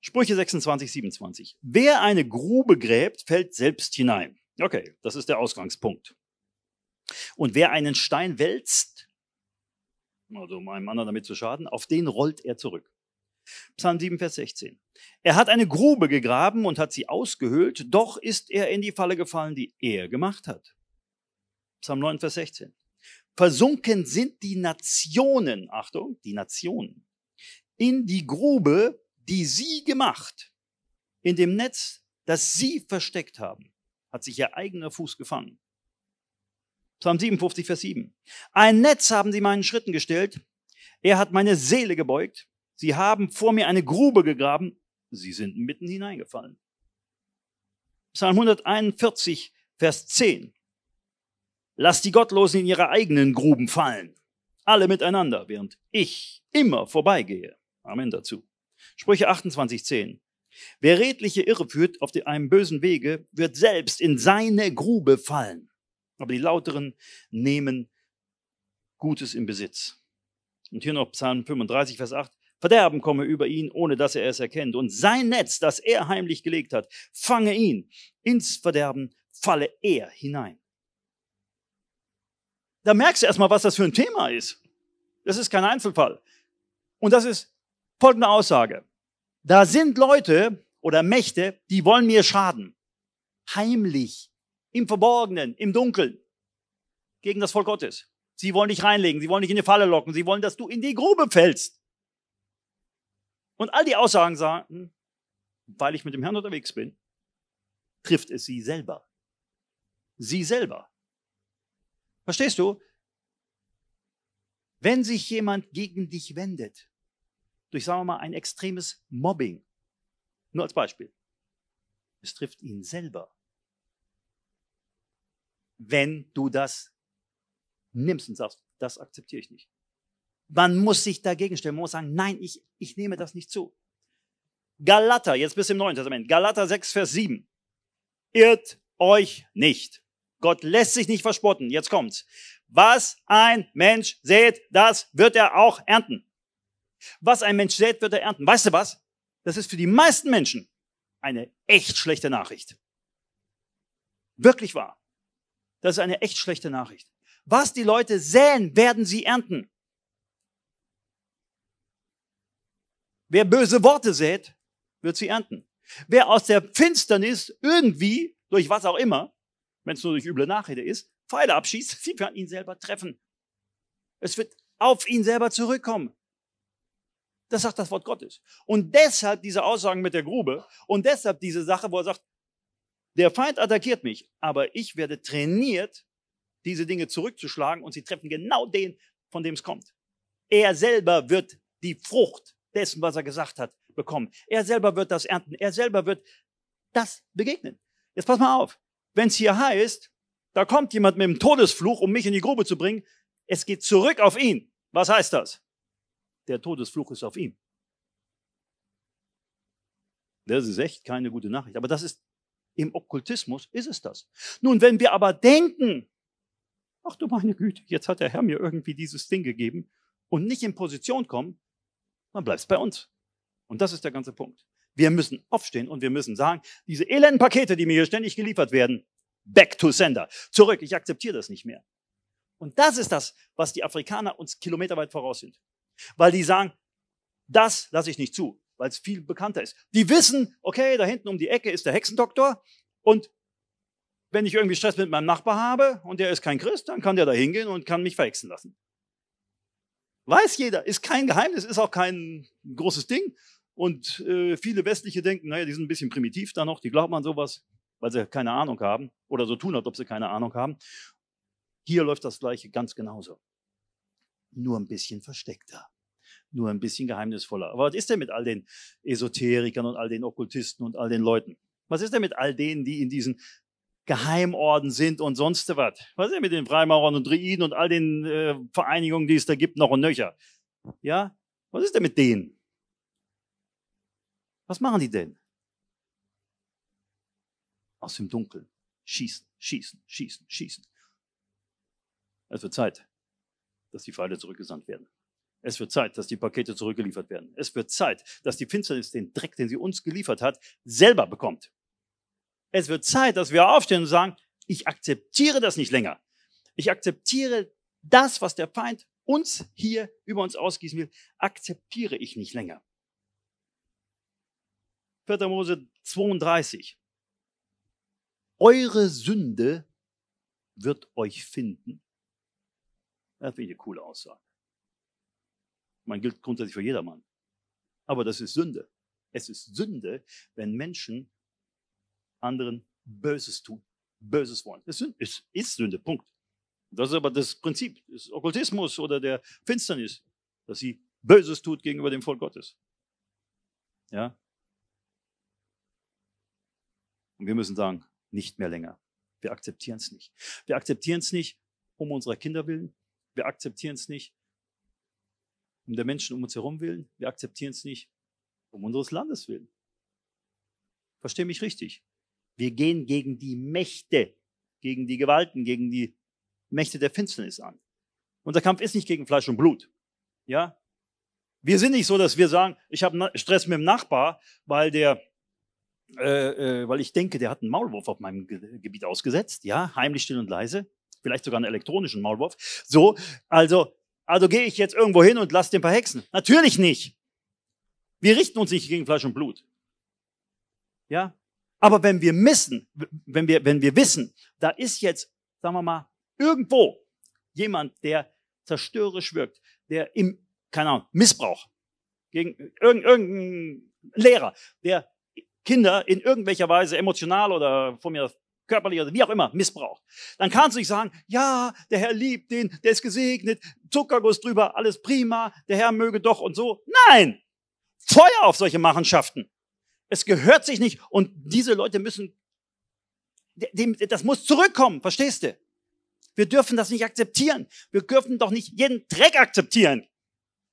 Sprüche 26, 27. Wer eine Grube gräbt, fällt selbst hinein. Okay, das ist der Ausgangspunkt. Und wer einen Stein wälzt, also um einem anderen damit zu schaden, auf den rollt er zurück. Psalm 7, Vers 16. Er hat eine Grube gegraben und hat sie ausgehöhlt, doch ist er in die Falle gefallen, die er gemacht hat. Psalm 9, Vers 16. Versunken sind die Nationen, Achtung, die Nationen, in die Grube, die sie gemacht, in dem Netz, das sie versteckt haben, hat sich ihr eigener Fuß gefangen. Psalm 57, Vers 7. Ein Netz haben sie meinen Schritten gestellt, er hat meine Seele gebeugt, Sie haben vor mir eine Grube gegraben. Sie sind mitten hineingefallen. Psalm 141, Vers 10. Lass die Gottlosen in ihre eigenen Gruben fallen. Alle miteinander, während ich immer vorbeigehe. Amen dazu. Sprüche 28, 10. Wer redliche Irre führt auf einem bösen Wege, wird selbst in seine Grube fallen. Aber die Lauteren nehmen Gutes in Besitz. Und hier noch Psalm 35, Vers 8. Verderben komme über ihn, ohne dass er es erkennt. Und sein Netz, das er heimlich gelegt hat, fange ihn. Ins Verderben falle er hinein. Da merkst du erstmal, was das für ein Thema ist. Das ist kein Einzelfall. Und das ist folgende Aussage. Da sind Leute oder Mächte, die wollen mir schaden. Heimlich, im Verborgenen, im Dunkeln, gegen das Volk Gottes. Sie wollen dich reinlegen, sie wollen dich in die Falle locken, sie wollen, dass du in die Grube fällst. Und all die Aussagen sagten, weil ich mit dem Herrn unterwegs bin, trifft es sie selber. Sie selber. Verstehst du? Wenn sich jemand gegen dich wendet, durch, sagen wir mal, ein extremes Mobbing, nur als Beispiel, es trifft ihn selber. Wenn du das nimmst und sagst, das akzeptiere ich nicht. Man muss sich dagegen stellen. Man muss sagen, nein, ich, ich nehme das nicht zu. Galater, jetzt bis im Neuen Testament. Galater 6, Vers 7. Irrt euch nicht. Gott lässt sich nicht verspotten. Jetzt kommt's. Was ein Mensch sät, das wird er auch ernten. Was ein Mensch sät, wird er ernten. Weißt du was? Das ist für die meisten Menschen eine echt schlechte Nachricht. Wirklich wahr. Das ist eine echt schlechte Nachricht. Was die Leute säen, werden sie ernten. Wer böse Worte sät, wird sie ernten. Wer aus der Finsternis irgendwie, durch was auch immer, wenn es nur durch üble Nachrede ist, Pfeile abschießt, sie werden ihn selber treffen. Es wird auf ihn selber zurückkommen. Das sagt das Wort Gottes. Und deshalb diese Aussagen mit der Grube und deshalb diese Sache, wo er sagt, der Feind attackiert mich, aber ich werde trainiert, diese Dinge zurückzuschlagen und sie treffen genau den, von dem es kommt. Er selber wird die Frucht dessen, was er gesagt hat, bekommen. Er selber wird das ernten. Er selber wird das begegnen. Jetzt pass mal auf. Wenn es hier heißt, da kommt jemand mit dem Todesfluch, um mich in die Grube zu bringen, es geht zurück auf ihn. Was heißt das? Der Todesfluch ist auf ihm. Das ist echt keine gute Nachricht. Aber das ist, im Okkultismus ist es das. Nun, wenn wir aber denken, ach du meine Güte, jetzt hat der Herr mir irgendwie dieses Ding gegeben und nicht in Position kommen, dann bleibst bei uns. Und das ist der ganze Punkt. Wir müssen aufstehen und wir müssen sagen, diese elenden Pakete, die mir hier ständig geliefert werden, back to sender. Zurück, ich akzeptiere das nicht mehr. Und das ist das, was die Afrikaner uns kilometerweit voraus sind. Weil die sagen, das lasse ich nicht zu, weil es viel bekannter ist. Die wissen, okay, da hinten um die Ecke ist der Hexendoktor und wenn ich irgendwie Stress mit meinem Nachbar habe und der ist kein Christ, dann kann der da hingehen und kann mich verhexen lassen. Weiß jeder, ist kein Geheimnis, ist auch kein großes Ding. Und äh, viele Westliche denken, naja, die sind ein bisschen primitiv da noch, die glauben an sowas, weil sie keine Ahnung haben oder so tun, als ob sie keine Ahnung haben. Hier läuft das Gleiche ganz genauso. Nur ein bisschen versteckter, nur ein bisschen geheimnisvoller. Aber was ist denn mit all den Esoterikern und all den Okkultisten und all den Leuten? Was ist denn mit all denen, die in diesen Geheimorden sind und sonst was. Was ist denn mit den Freimaurern und Druiden und all den äh, Vereinigungen, die es da gibt, noch und nöcher? Ja? Was ist denn mit denen? Was machen die denn? Aus dem Dunkeln. Schießen, schießen, schießen, schießen. Es wird Zeit, dass die Pfeile zurückgesandt werden. Es wird Zeit, dass die Pakete zurückgeliefert werden. Es wird Zeit, dass die Finsternis den Dreck, den sie uns geliefert hat, selber bekommt. Es wird Zeit, dass wir aufstehen und sagen, ich akzeptiere das nicht länger. Ich akzeptiere das, was der Feind uns hier über uns ausgießen will, akzeptiere ich nicht länger. 4. Mose 32. Eure Sünde wird euch finden. Das finde ich eine coole Aussage. Man gilt grundsätzlich für jedermann. Aber das ist Sünde. Es ist Sünde, wenn Menschen anderen Böses tun, Böses wollen. Es ist, ist Sünde, Punkt. Das ist aber das Prinzip des Okkultismus oder der Finsternis, dass sie Böses tut gegenüber dem Volk Gottes. Ja? Und wir müssen sagen, nicht mehr länger. Wir akzeptieren es nicht. Wir akzeptieren es nicht um unserer Kinder willen. Wir akzeptieren es nicht um der Menschen um uns herum willen. Wir akzeptieren es nicht um unseres Landes willen. Verstehe mich richtig. Wir gehen gegen die Mächte, gegen die Gewalten, gegen die Mächte der Finsternis an. Unser Kampf ist nicht gegen Fleisch und Blut. Ja? Wir sind nicht so, dass wir sagen, ich habe Stress mit dem Nachbar, weil der äh, äh, weil ich denke, der hat einen Maulwurf auf meinem Ge Gebiet ausgesetzt, ja, heimlich still und leise, vielleicht sogar einen elektronischen Maulwurf. So, also, also gehe ich jetzt irgendwo hin und lasse den paar Hexen. Natürlich nicht. Wir richten uns nicht gegen Fleisch und Blut. Ja, aber wenn wir wissen, wenn wir, wenn wir wissen, da ist jetzt, sagen wir mal, irgendwo jemand, der zerstörerisch wirkt, der im, keine Ahnung, Missbrauch gegen irgendeinen Lehrer, der Kinder in irgendwelcher Weise emotional oder von mir körperlich oder wie auch immer missbraucht, dann kannst du nicht sagen, ja, der Herr liebt den, der ist gesegnet, Zuckerguss drüber, alles prima, der Herr möge doch und so. Nein! Feuer auf solche Machenschaften. Es gehört sich nicht. Und diese Leute müssen, das muss zurückkommen, verstehst du? Wir dürfen das nicht akzeptieren. Wir dürfen doch nicht jeden Dreck akzeptieren.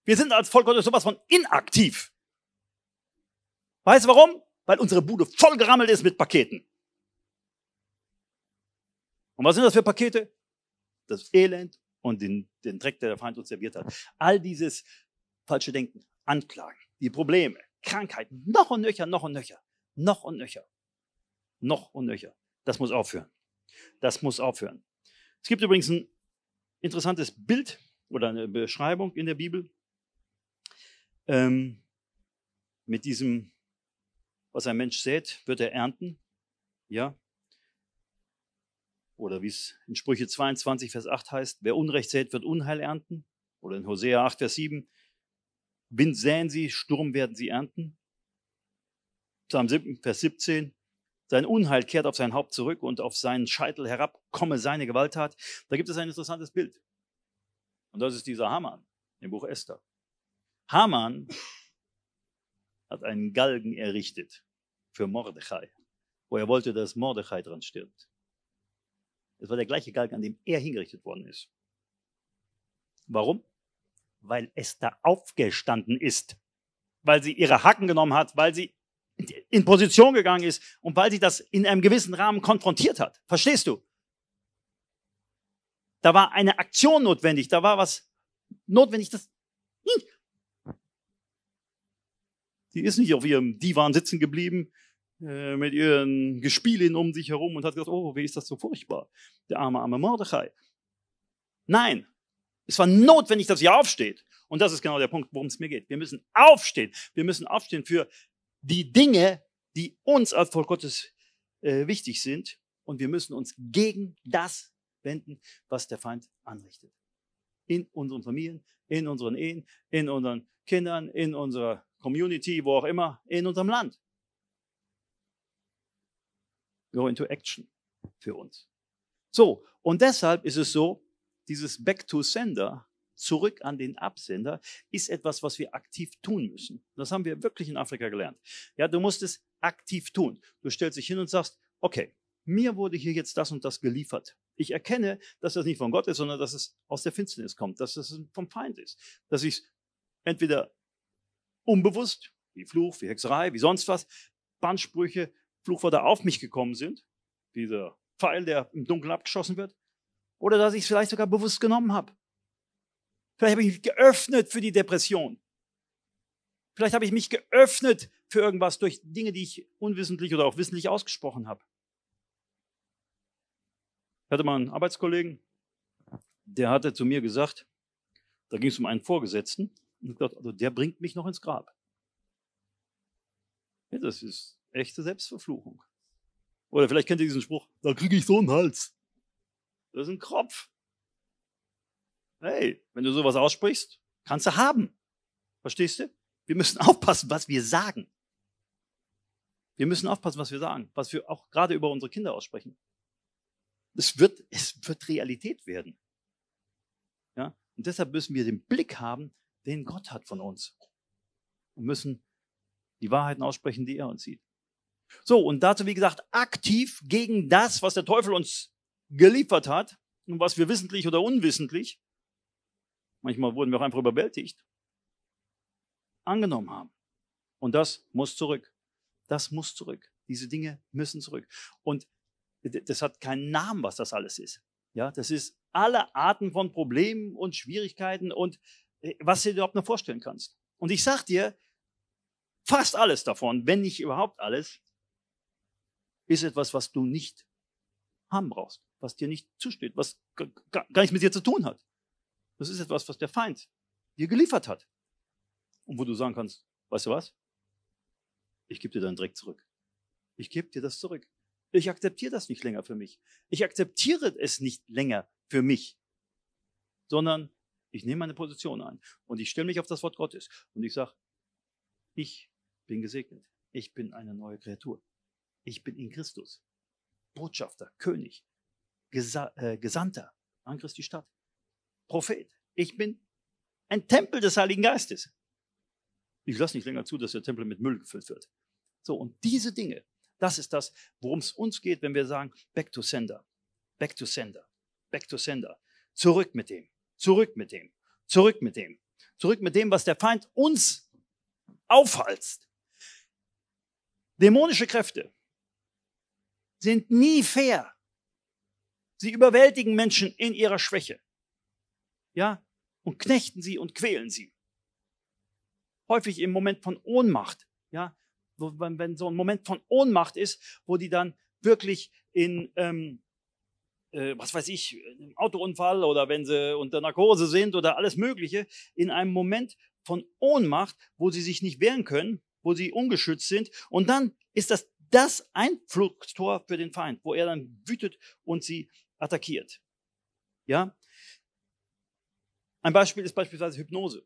Wir sind als Volk Gottes sowas von inaktiv. Weißt du warum? Weil unsere Bude voll gerammelt ist mit Paketen. Und was sind das für Pakete? Das Elend und den, den Dreck, der der Feind uns serviert hat. All dieses falsche Denken, Anklagen, die Probleme, Krankheiten, noch und nöcher, noch und nöcher, noch und nöcher, noch und nöcher. Das muss aufhören. Das muss aufhören. Es gibt übrigens ein interessantes Bild oder eine Beschreibung in der Bibel ähm, mit diesem, was ein Mensch sät, wird er ernten. Ja, oder wie es in Sprüche 22, Vers 8 heißt, wer Unrecht sät, wird Unheil ernten. Oder in Hosea 8, Vers 7, Wind säen sie, Sturm werden sie ernten. Psalm 7, Vers 17. Sein Unheil kehrt auf sein Haupt zurück und auf seinen Scheitel herab komme seine Gewalttat. Da gibt es ein interessantes Bild. Und das ist dieser Haman im Buch Esther. Haman hat einen Galgen errichtet für Mordechai, wo er wollte, dass Mordechai dran stirbt. Es war der gleiche Galgen, an dem er hingerichtet worden ist. Warum? weil Esther aufgestanden ist, weil sie ihre Hacken genommen hat, weil sie in Position gegangen ist und weil sie das in einem gewissen Rahmen konfrontiert hat. Verstehst du? Da war eine Aktion notwendig, da war was notwendig, das die hm. ist nicht auf ihrem Divan sitzen geblieben äh, mit ihren Gespielen um sich herum und hat gesagt, oh, wie ist das so furchtbar, der arme, arme Mordechai. Nein, es war notwendig, dass ihr aufsteht. Und das ist genau der Punkt, worum es mir geht. Wir müssen aufstehen. Wir müssen aufstehen für die Dinge, die uns als Volk Gottes äh, wichtig sind. Und wir müssen uns gegen das wenden, was der Feind anrichtet. In unseren Familien, in unseren Ehen, in unseren Kindern, in unserer Community, wo auch immer, in unserem Land. Go into action für uns. So, und deshalb ist es so, dieses Back to Sender, zurück an den Absender, ist etwas, was wir aktiv tun müssen. Das haben wir wirklich in Afrika gelernt. Ja, du musst es aktiv tun. Du stellst dich hin und sagst, okay, mir wurde hier jetzt das und das geliefert. Ich erkenne, dass das nicht von Gott ist, sondern dass es aus der Finsternis kommt, dass es vom Feind ist. Dass ich es entweder unbewusst, wie Fluch, wie Hexerei, wie sonst was, Bandsprüche, Fluchwörter auf mich gekommen sind, dieser Pfeil, der im Dunkeln abgeschossen wird, oder dass ich es vielleicht sogar bewusst genommen habe. Vielleicht habe ich mich geöffnet für die Depression. Vielleicht habe ich mich geöffnet für irgendwas durch Dinge, die ich unwissentlich oder auch wissentlich ausgesprochen habe. Ich hatte mal einen Arbeitskollegen, der hatte zu mir gesagt, da ging es um einen Vorgesetzten, und ich dachte, also der bringt mich noch ins Grab. Ja, das ist echte Selbstverfluchung. Oder vielleicht kennt ihr diesen Spruch, da kriege ich so einen Hals. Das ist ein Kropf. Hey, wenn du sowas aussprichst, kannst du haben. Verstehst du? Wir müssen aufpassen, was wir sagen. Wir müssen aufpassen, was wir sagen, was wir auch gerade über unsere Kinder aussprechen. Es wird, es wird Realität werden. Ja? Und deshalb müssen wir den Blick haben, den Gott hat von uns. Und müssen die Wahrheiten aussprechen, die er uns sieht. So, und dazu, wie gesagt, aktiv gegen das, was der Teufel uns geliefert hat und was wir wissentlich oder unwissentlich, manchmal wurden wir auch einfach überwältigt, angenommen haben. Und das muss zurück. Das muss zurück. Diese Dinge müssen zurück. Und das hat keinen Namen, was das alles ist. Ja, das ist alle Arten von Problemen und Schwierigkeiten und äh, was du dir überhaupt noch vorstellen kannst. Und ich sag dir, fast alles davon, wenn nicht überhaupt alles, ist etwas, was du nicht haben brauchst, was dir nicht zusteht, was gar nichts mit dir zu tun hat. Das ist etwas, was der Feind dir geliefert hat. Und wo du sagen kannst, weißt du was? Ich gebe dir deinen Dreck zurück. Ich gebe dir das zurück. Ich akzeptiere das nicht länger für mich. Ich akzeptiere es nicht länger für mich, sondern ich nehme meine Position ein und ich stelle mich auf das Wort Gottes und ich sage, ich bin gesegnet. Ich bin eine neue Kreatur. Ich bin in Christus. Botschafter, König, Gesa äh, Gesandter an Christi Stadt, Prophet. Ich bin ein Tempel des Heiligen Geistes. Ich lasse nicht länger zu, dass der Tempel mit Müll gefüllt wird. So, und diese Dinge, das ist das, worum es uns geht, wenn wir sagen, back to sender, back to sender, back to sender. Zurück mit dem, zurück mit dem, zurück mit dem, zurück mit dem, was der Feind uns aufhalst. Dämonische Kräfte, sind nie fair. Sie überwältigen Menschen in ihrer Schwäche. Ja, und knechten sie und quälen sie. Häufig im Moment von Ohnmacht, ja, wenn, so ein Moment von Ohnmacht ist, wo die dann wirklich in, ähm, äh, was weiß ich, einem Autounfall oder wenn sie unter Narkose sind oder alles Mögliche, in einem Moment von Ohnmacht, wo sie sich nicht wehren können, wo sie ungeschützt sind. Und dann ist das das Einflugstor für den Feind, wo er dann wütet und sie attackiert. Ja? Ein Beispiel ist beispielsweise Hypnose.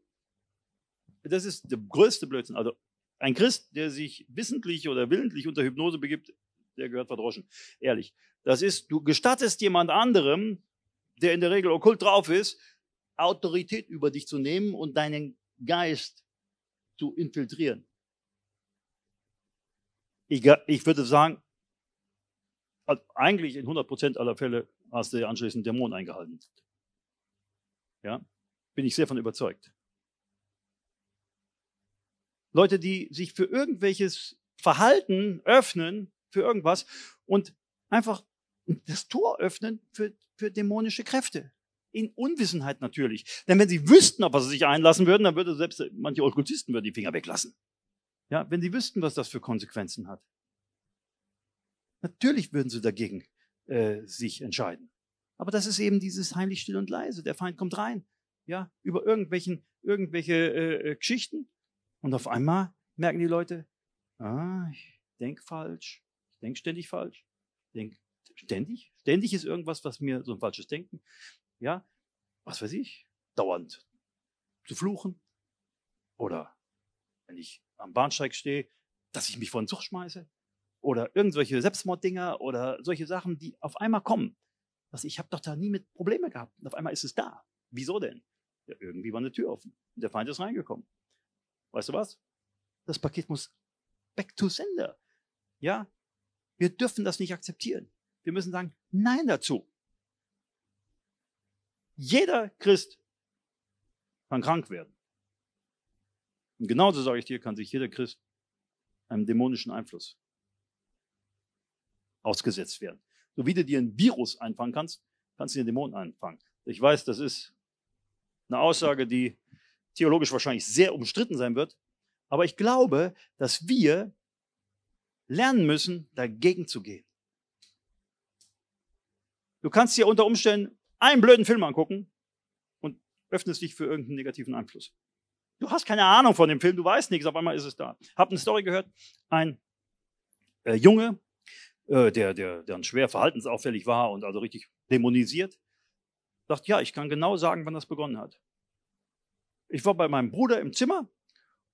Das ist der größte Blödsinn. Also ein Christ, der sich wissentlich oder willentlich unter Hypnose begibt, der gehört verdroschen. Ehrlich. Das ist, du gestattest jemand anderem, der in der Regel okkult drauf ist, Autorität über dich zu nehmen und deinen Geist zu infiltrieren. Ich, ich würde sagen, eigentlich in 100% aller Fälle hast du anschließend Dämonen eingehalten. Ja, bin ich sehr von überzeugt. Leute, die sich für irgendwelches Verhalten öffnen, für irgendwas und einfach das Tor öffnen für, für dämonische Kräfte. In Unwissenheit natürlich. Denn wenn sie wüssten, auf was sie sich einlassen würden, dann würde selbst manche Okkultisten würden die Finger weglassen. Ja, wenn sie wüssten, was das für Konsequenzen hat. Natürlich würden sie dagegen äh, sich entscheiden. Aber das ist eben dieses heimlich still und leise. Der Feind kommt rein, ja, über irgendwelchen, irgendwelche äh, äh Geschichten. Und auf einmal merken die Leute, ah, ich denke falsch, ich denke ständig falsch, ich ständig, ständig ist irgendwas, was mir so ein falsches Denken, ja, was weiß ich, dauernd zu fluchen oder wenn ich am Bahnsteig stehe, dass ich mich vor den Zug schmeiße oder irgendwelche Selbstmorddinger oder solche Sachen, die auf einmal kommen. Also ich habe doch da nie mit Probleme gehabt. Und auf einmal ist es da. Wieso denn? Ja, irgendwie war eine Tür offen. Und der Feind ist reingekommen. Weißt du was? Das Paket muss back to sender. Ja, wir dürfen das nicht akzeptieren. Wir müssen sagen Nein dazu. Jeder Christ kann krank werden. Und genauso sage ich dir, kann sich jeder Christ einem dämonischen Einfluss ausgesetzt werden. So wie du dir ein Virus einfangen kannst, kannst du dir einen Dämon einfangen. Ich weiß, das ist eine Aussage, die theologisch wahrscheinlich sehr umstritten sein wird. Aber ich glaube, dass wir lernen müssen, dagegen zu gehen. Du kannst dir unter Umständen einen blöden Film angucken und öffnest dich für irgendeinen negativen Einfluss. Du hast keine Ahnung von dem Film, du weißt nichts, auf einmal ist es da. Hab eine Story gehört, ein äh, Junge, äh, der, der dann schwer verhaltensauffällig war und also richtig dämonisiert, sagt, ja, ich kann genau sagen, wann das begonnen hat. Ich war bei meinem Bruder im Zimmer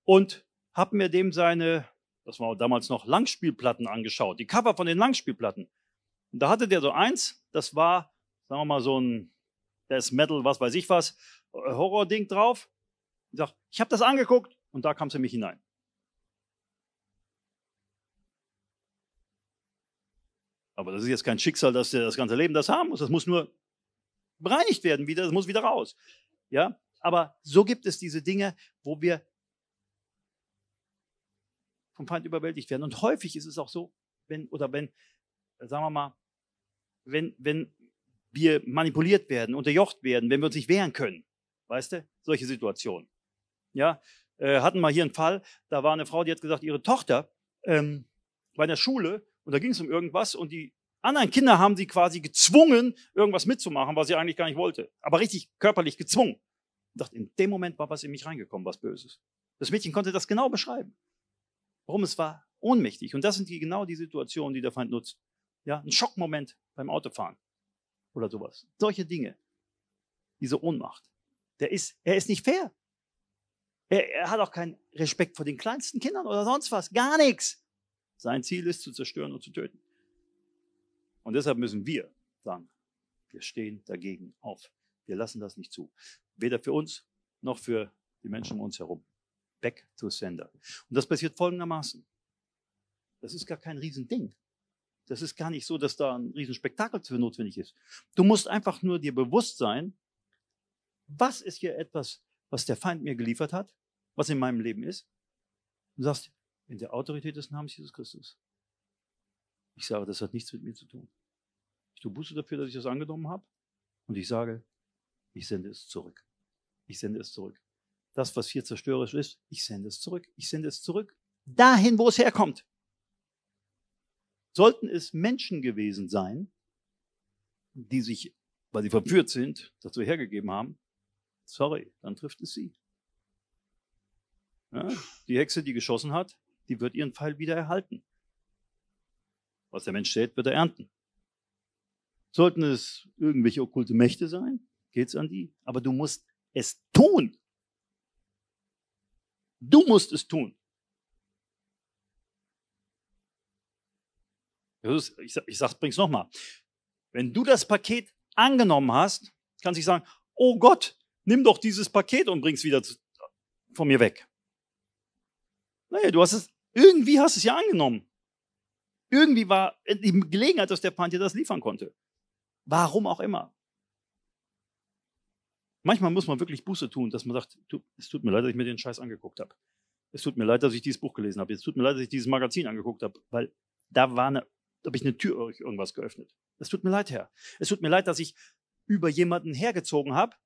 und habe mir dem seine, das war damals noch Langspielplatten angeschaut, die Cover von den Langspielplatten. Und da hatte der so eins, das war, sagen wir mal, so ein Death Metal, was weiß ich was, äh, Horror-Ding drauf und sagt, ich habe das angeguckt und da kam es in mich hinein. Aber das ist jetzt kein Schicksal, dass der das ganze Leben das haben muss. Das muss nur bereinigt werden, wieder, das muss wieder raus. Ja, aber so gibt es diese Dinge, wo wir vom Feind überwältigt werden. Und häufig ist es auch so, wenn, oder wenn, sagen wir mal, wenn, wenn wir manipuliert werden, unterjocht werden, wenn wir uns nicht wehren können. Weißt du? Solche Situationen. Ja, äh, hatten mal hier einen Fall, da war eine Frau, die hat gesagt, ihre Tochter ähm, war in der Schule und da ging es um irgendwas und die anderen Kinder haben sie quasi gezwungen, irgendwas mitzumachen, was sie eigentlich gar nicht wollte. Aber richtig körperlich gezwungen. Ich dachte, in dem Moment war was in mich reingekommen, was Böses. Das Mädchen konnte das genau beschreiben. Warum es war ohnmächtig. Und das sind die, genau die Situationen, die der Feind nutzt. Ja, ein Schockmoment beim Autofahren oder sowas. Solche Dinge. Diese Ohnmacht. Der ist, er ist nicht fair. Er, er hat auch keinen Respekt vor den kleinsten Kindern oder sonst was. Gar nichts. Sein Ziel ist zu zerstören und zu töten. Und deshalb müssen wir sagen, wir stehen dagegen auf. Wir lassen das nicht zu. Weder für uns noch für die Menschen um uns herum. Back to sender. Und das passiert folgendermaßen. Das ist gar kein Riesending. Das ist gar nicht so, dass da ein Riesenspektakel für notwendig ist. Du musst einfach nur dir bewusst sein, was ist hier etwas, was der Feind mir geliefert hat? was in meinem Leben ist, und sagst, in der Autorität des Namens Jesus Christus. Ich sage, das hat nichts mit mir zu tun. Ich tue Buße dafür, dass ich das angenommen habe. Und ich sage, ich sende es zurück. Ich sende es zurück. Das, was hier zerstörerisch ist, ich sende es zurück. Ich sende es zurück. Dahin, wo es herkommt. Sollten es Menschen gewesen sein, die sich, weil sie verführt sind, dazu hergegeben haben, sorry, dann trifft es sie. Ja, die Hexe, die geschossen hat, die wird ihren Pfeil wieder erhalten. Was der Mensch sät, wird er ernten. Sollten es irgendwelche okkulte Mächte sein, geht's an die. Aber du musst es tun. Du musst es tun. Jesus, ich, ich sag's, bring's nochmal. Wenn du das Paket angenommen hast, kannst du sagen, oh Gott, nimm doch dieses Paket und bring's wieder von mir weg. Naja, du hast es, irgendwie hast es ja angenommen. Irgendwie war die Gelegenheit, dass der Feind dir das liefern konnte. Warum auch immer. Manchmal muss man wirklich Buße tun, dass man sagt, tu, es tut mir leid, dass ich mir den Scheiß angeguckt habe. Es tut mir leid, dass ich dieses Buch gelesen habe. Es tut mir leid, dass ich dieses Magazin angeguckt habe, weil da war eine, da habe ich eine Tür durch irgendwas geöffnet. Es tut mir leid, Herr. Es tut mir leid, dass ich über jemanden hergezogen habe,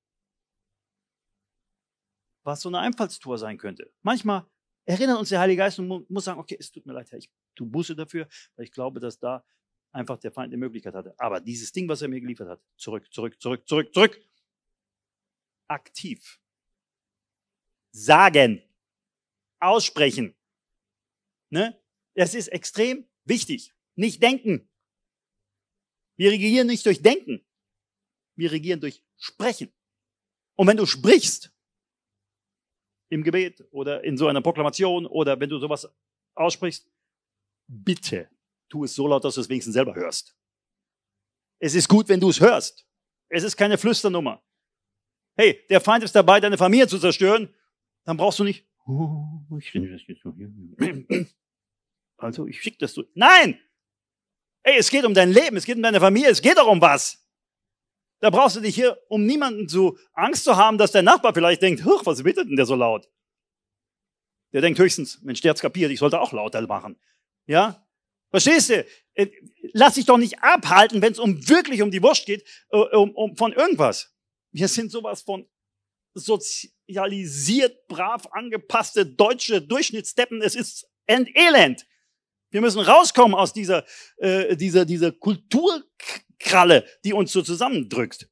was so eine Einfallstour sein könnte. Manchmal erinnert uns der Heilige Geist und muss sagen, okay, es tut mir leid, Herr, ich tue Buße dafür, weil ich glaube, dass da einfach der Feind die Möglichkeit hatte. Aber dieses Ding, was er mir geliefert hat, zurück, zurück, zurück, zurück, zurück. Aktiv. Sagen. Aussprechen. Ne? Das ist extrem wichtig. Nicht denken. Wir regieren nicht durch Denken. Wir regieren durch Sprechen. Und wenn du sprichst, im Gebet oder in so einer Proklamation oder wenn du sowas aussprichst, bitte tu es so laut, dass du es wenigstens selber hörst. Es ist gut, wenn du es hörst. Es ist keine Flüsternummer. Hey, der Feind ist dabei, deine Familie zu zerstören. Dann brauchst du nicht. Oh, ich finde das jetzt so. Also, ich schicke das so. Nein! Ey, es geht um dein Leben, es geht um deine Familie, es geht doch um was. Da brauchst du dich hier, um niemanden zu Angst zu haben, dass der Nachbar vielleicht denkt, huch, was bittet denn der so laut? Der denkt höchstens, Mensch, der hat's kapiert, ich sollte auch lauter machen. Ja? Verstehst du? Äh, lass dich doch nicht abhalten, wenn es um wirklich um die Wurst geht, äh, um, um, von irgendwas. Wir sind sowas von sozialisiert, brav angepasste deutsche Durchschnittsdeppen. Es ist ein Elend. Wir müssen rauskommen aus dieser, äh, dieser, dieser Kultur Kralle, die uns so zusammendrückt.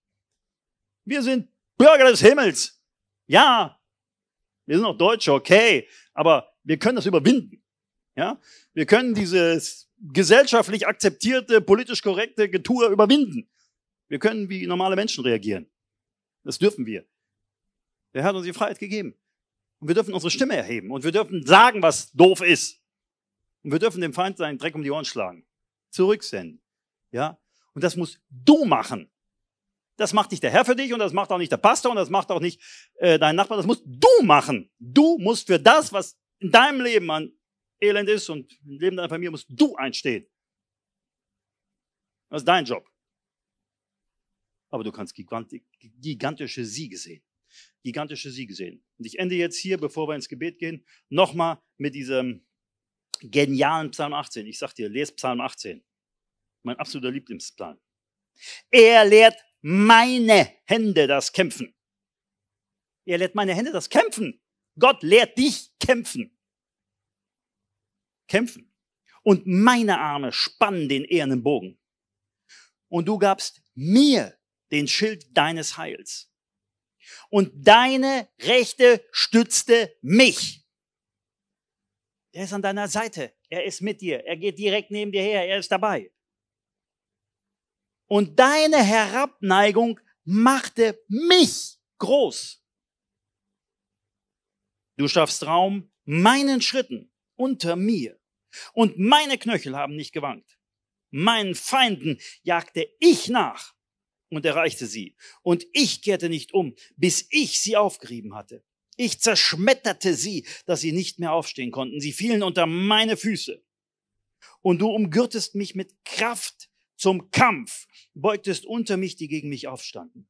Wir sind Bürger des Himmels. Ja, wir sind auch Deutsche, okay, aber wir können das überwinden. Ja, wir können dieses gesellschaftlich akzeptierte, politisch korrekte Getue überwinden. Wir können wie normale Menschen reagieren. Das dürfen wir. Der Herr hat uns die Freiheit gegeben. Und wir dürfen unsere Stimme erheben. Und wir dürfen sagen, was doof ist. Und wir dürfen dem Feind seinen Dreck um die Ohren schlagen. Zurücksenden. Ja, und das musst du machen. Das macht nicht der Herr für dich und das macht auch nicht der Pastor und das macht auch nicht äh, dein Nachbar. Das musst du machen. Du musst für das, was in deinem Leben an Elend ist und im Leben deiner Familie, musst du einstehen. Das ist dein Job. Aber du kannst gigantische Siege sehen. Gigantische Siege sehen. Und ich ende jetzt hier, bevor wir ins Gebet gehen, nochmal mit diesem genialen Psalm 18. Ich sag dir, lese Psalm 18 mein absoluter Lieblingsplan. Er lehrt meine Hände das Kämpfen. Er lehrt meine Hände das Kämpfen. Gott lehrt dich kämpfen. Kämpfen. Und meine Arme spannen den ehernen Bogen. Und du gabst mir den Schild deines Heils. Und deine Rechte stützte mich. Er ist an deiner Seite. Er ist mit dir. Er geht direkt neben dir her. Er ist dabei und deine Herabneigung machte mich groß. Du schaffst Raum meinen Schritten unter mir und meine Knöchel haben nicht gewankt. Meinen Feinden jagte ich nach und erreichte sie und ich kehrte nicht um, bis ich sie aufgerieben hatte. Ich zerschmetterte sie, dass sie nicht mehr aufstehen konnten. Sie fielen unter meine Füße. Und du umgürtest mich mit Kraft zum Kampf, beugtest unter mich, die gegen mich aufstanden.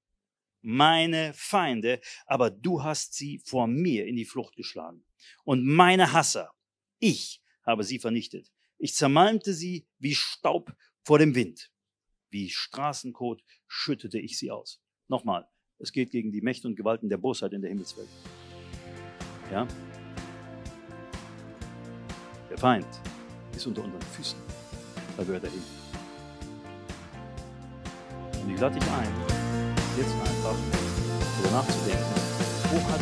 Meine Feinde, aber du hast sie vor mir in die Flucht geschlagen. Und meine Hasser, ich habe sie vernichtet. Ich zermalmte sie wie Staub vor dem Wind. Wie Straßenkot schüttete ich sie aus. Nochmal, es geht gegen die Mächte und Gewalten der Bosheit in der Himmelswelt. Ja? Der Feind ist unter unseren Füßen. Da gehört er hin. Und ich lade dich ein, jetzt einfach darüber nachzudenken, wo hat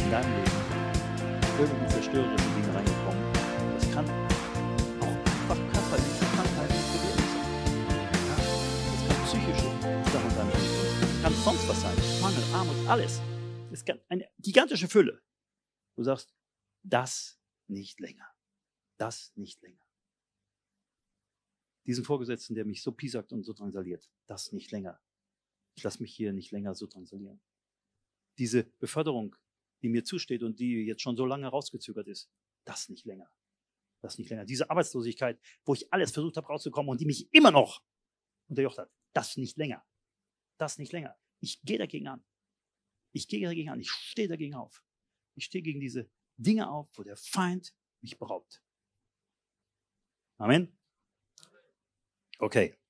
in deinem Leben irgendein zerstörerische Dinge reingekommen? Das kann auch einfach körperliche Krankheiten gewesen sein. Ja? Das kann psychische Sachen sein. Das kann sonst was sein. Mangel, Armut, alles. Es kann eine gigantische Fülle. Du sagst, das nicht länger. Das nicht länger diesen Vorgesetzten, der mich so piesackt und so drangsaliert. Das nicht länger. Ich lasse mich hier nicht länger so drangsalieren. Diese Beförderung, die mir zusteht und die jetzt schon so lange rausgezögert ist, das nicht länger. Das nicht länger. Diese Arbeitslosigkeit, wo ich alles versucht habe rauszukommen und die mich immer noch unterjocht hat, das nicht länger. Das nicht länger. Ich gehe dagegen an. Ich gehe dagegen an. Ich stehe dagegen auf. Ich stehe gegen diese Dinge auf, wo der Feind mich beraubt. Amen. Okay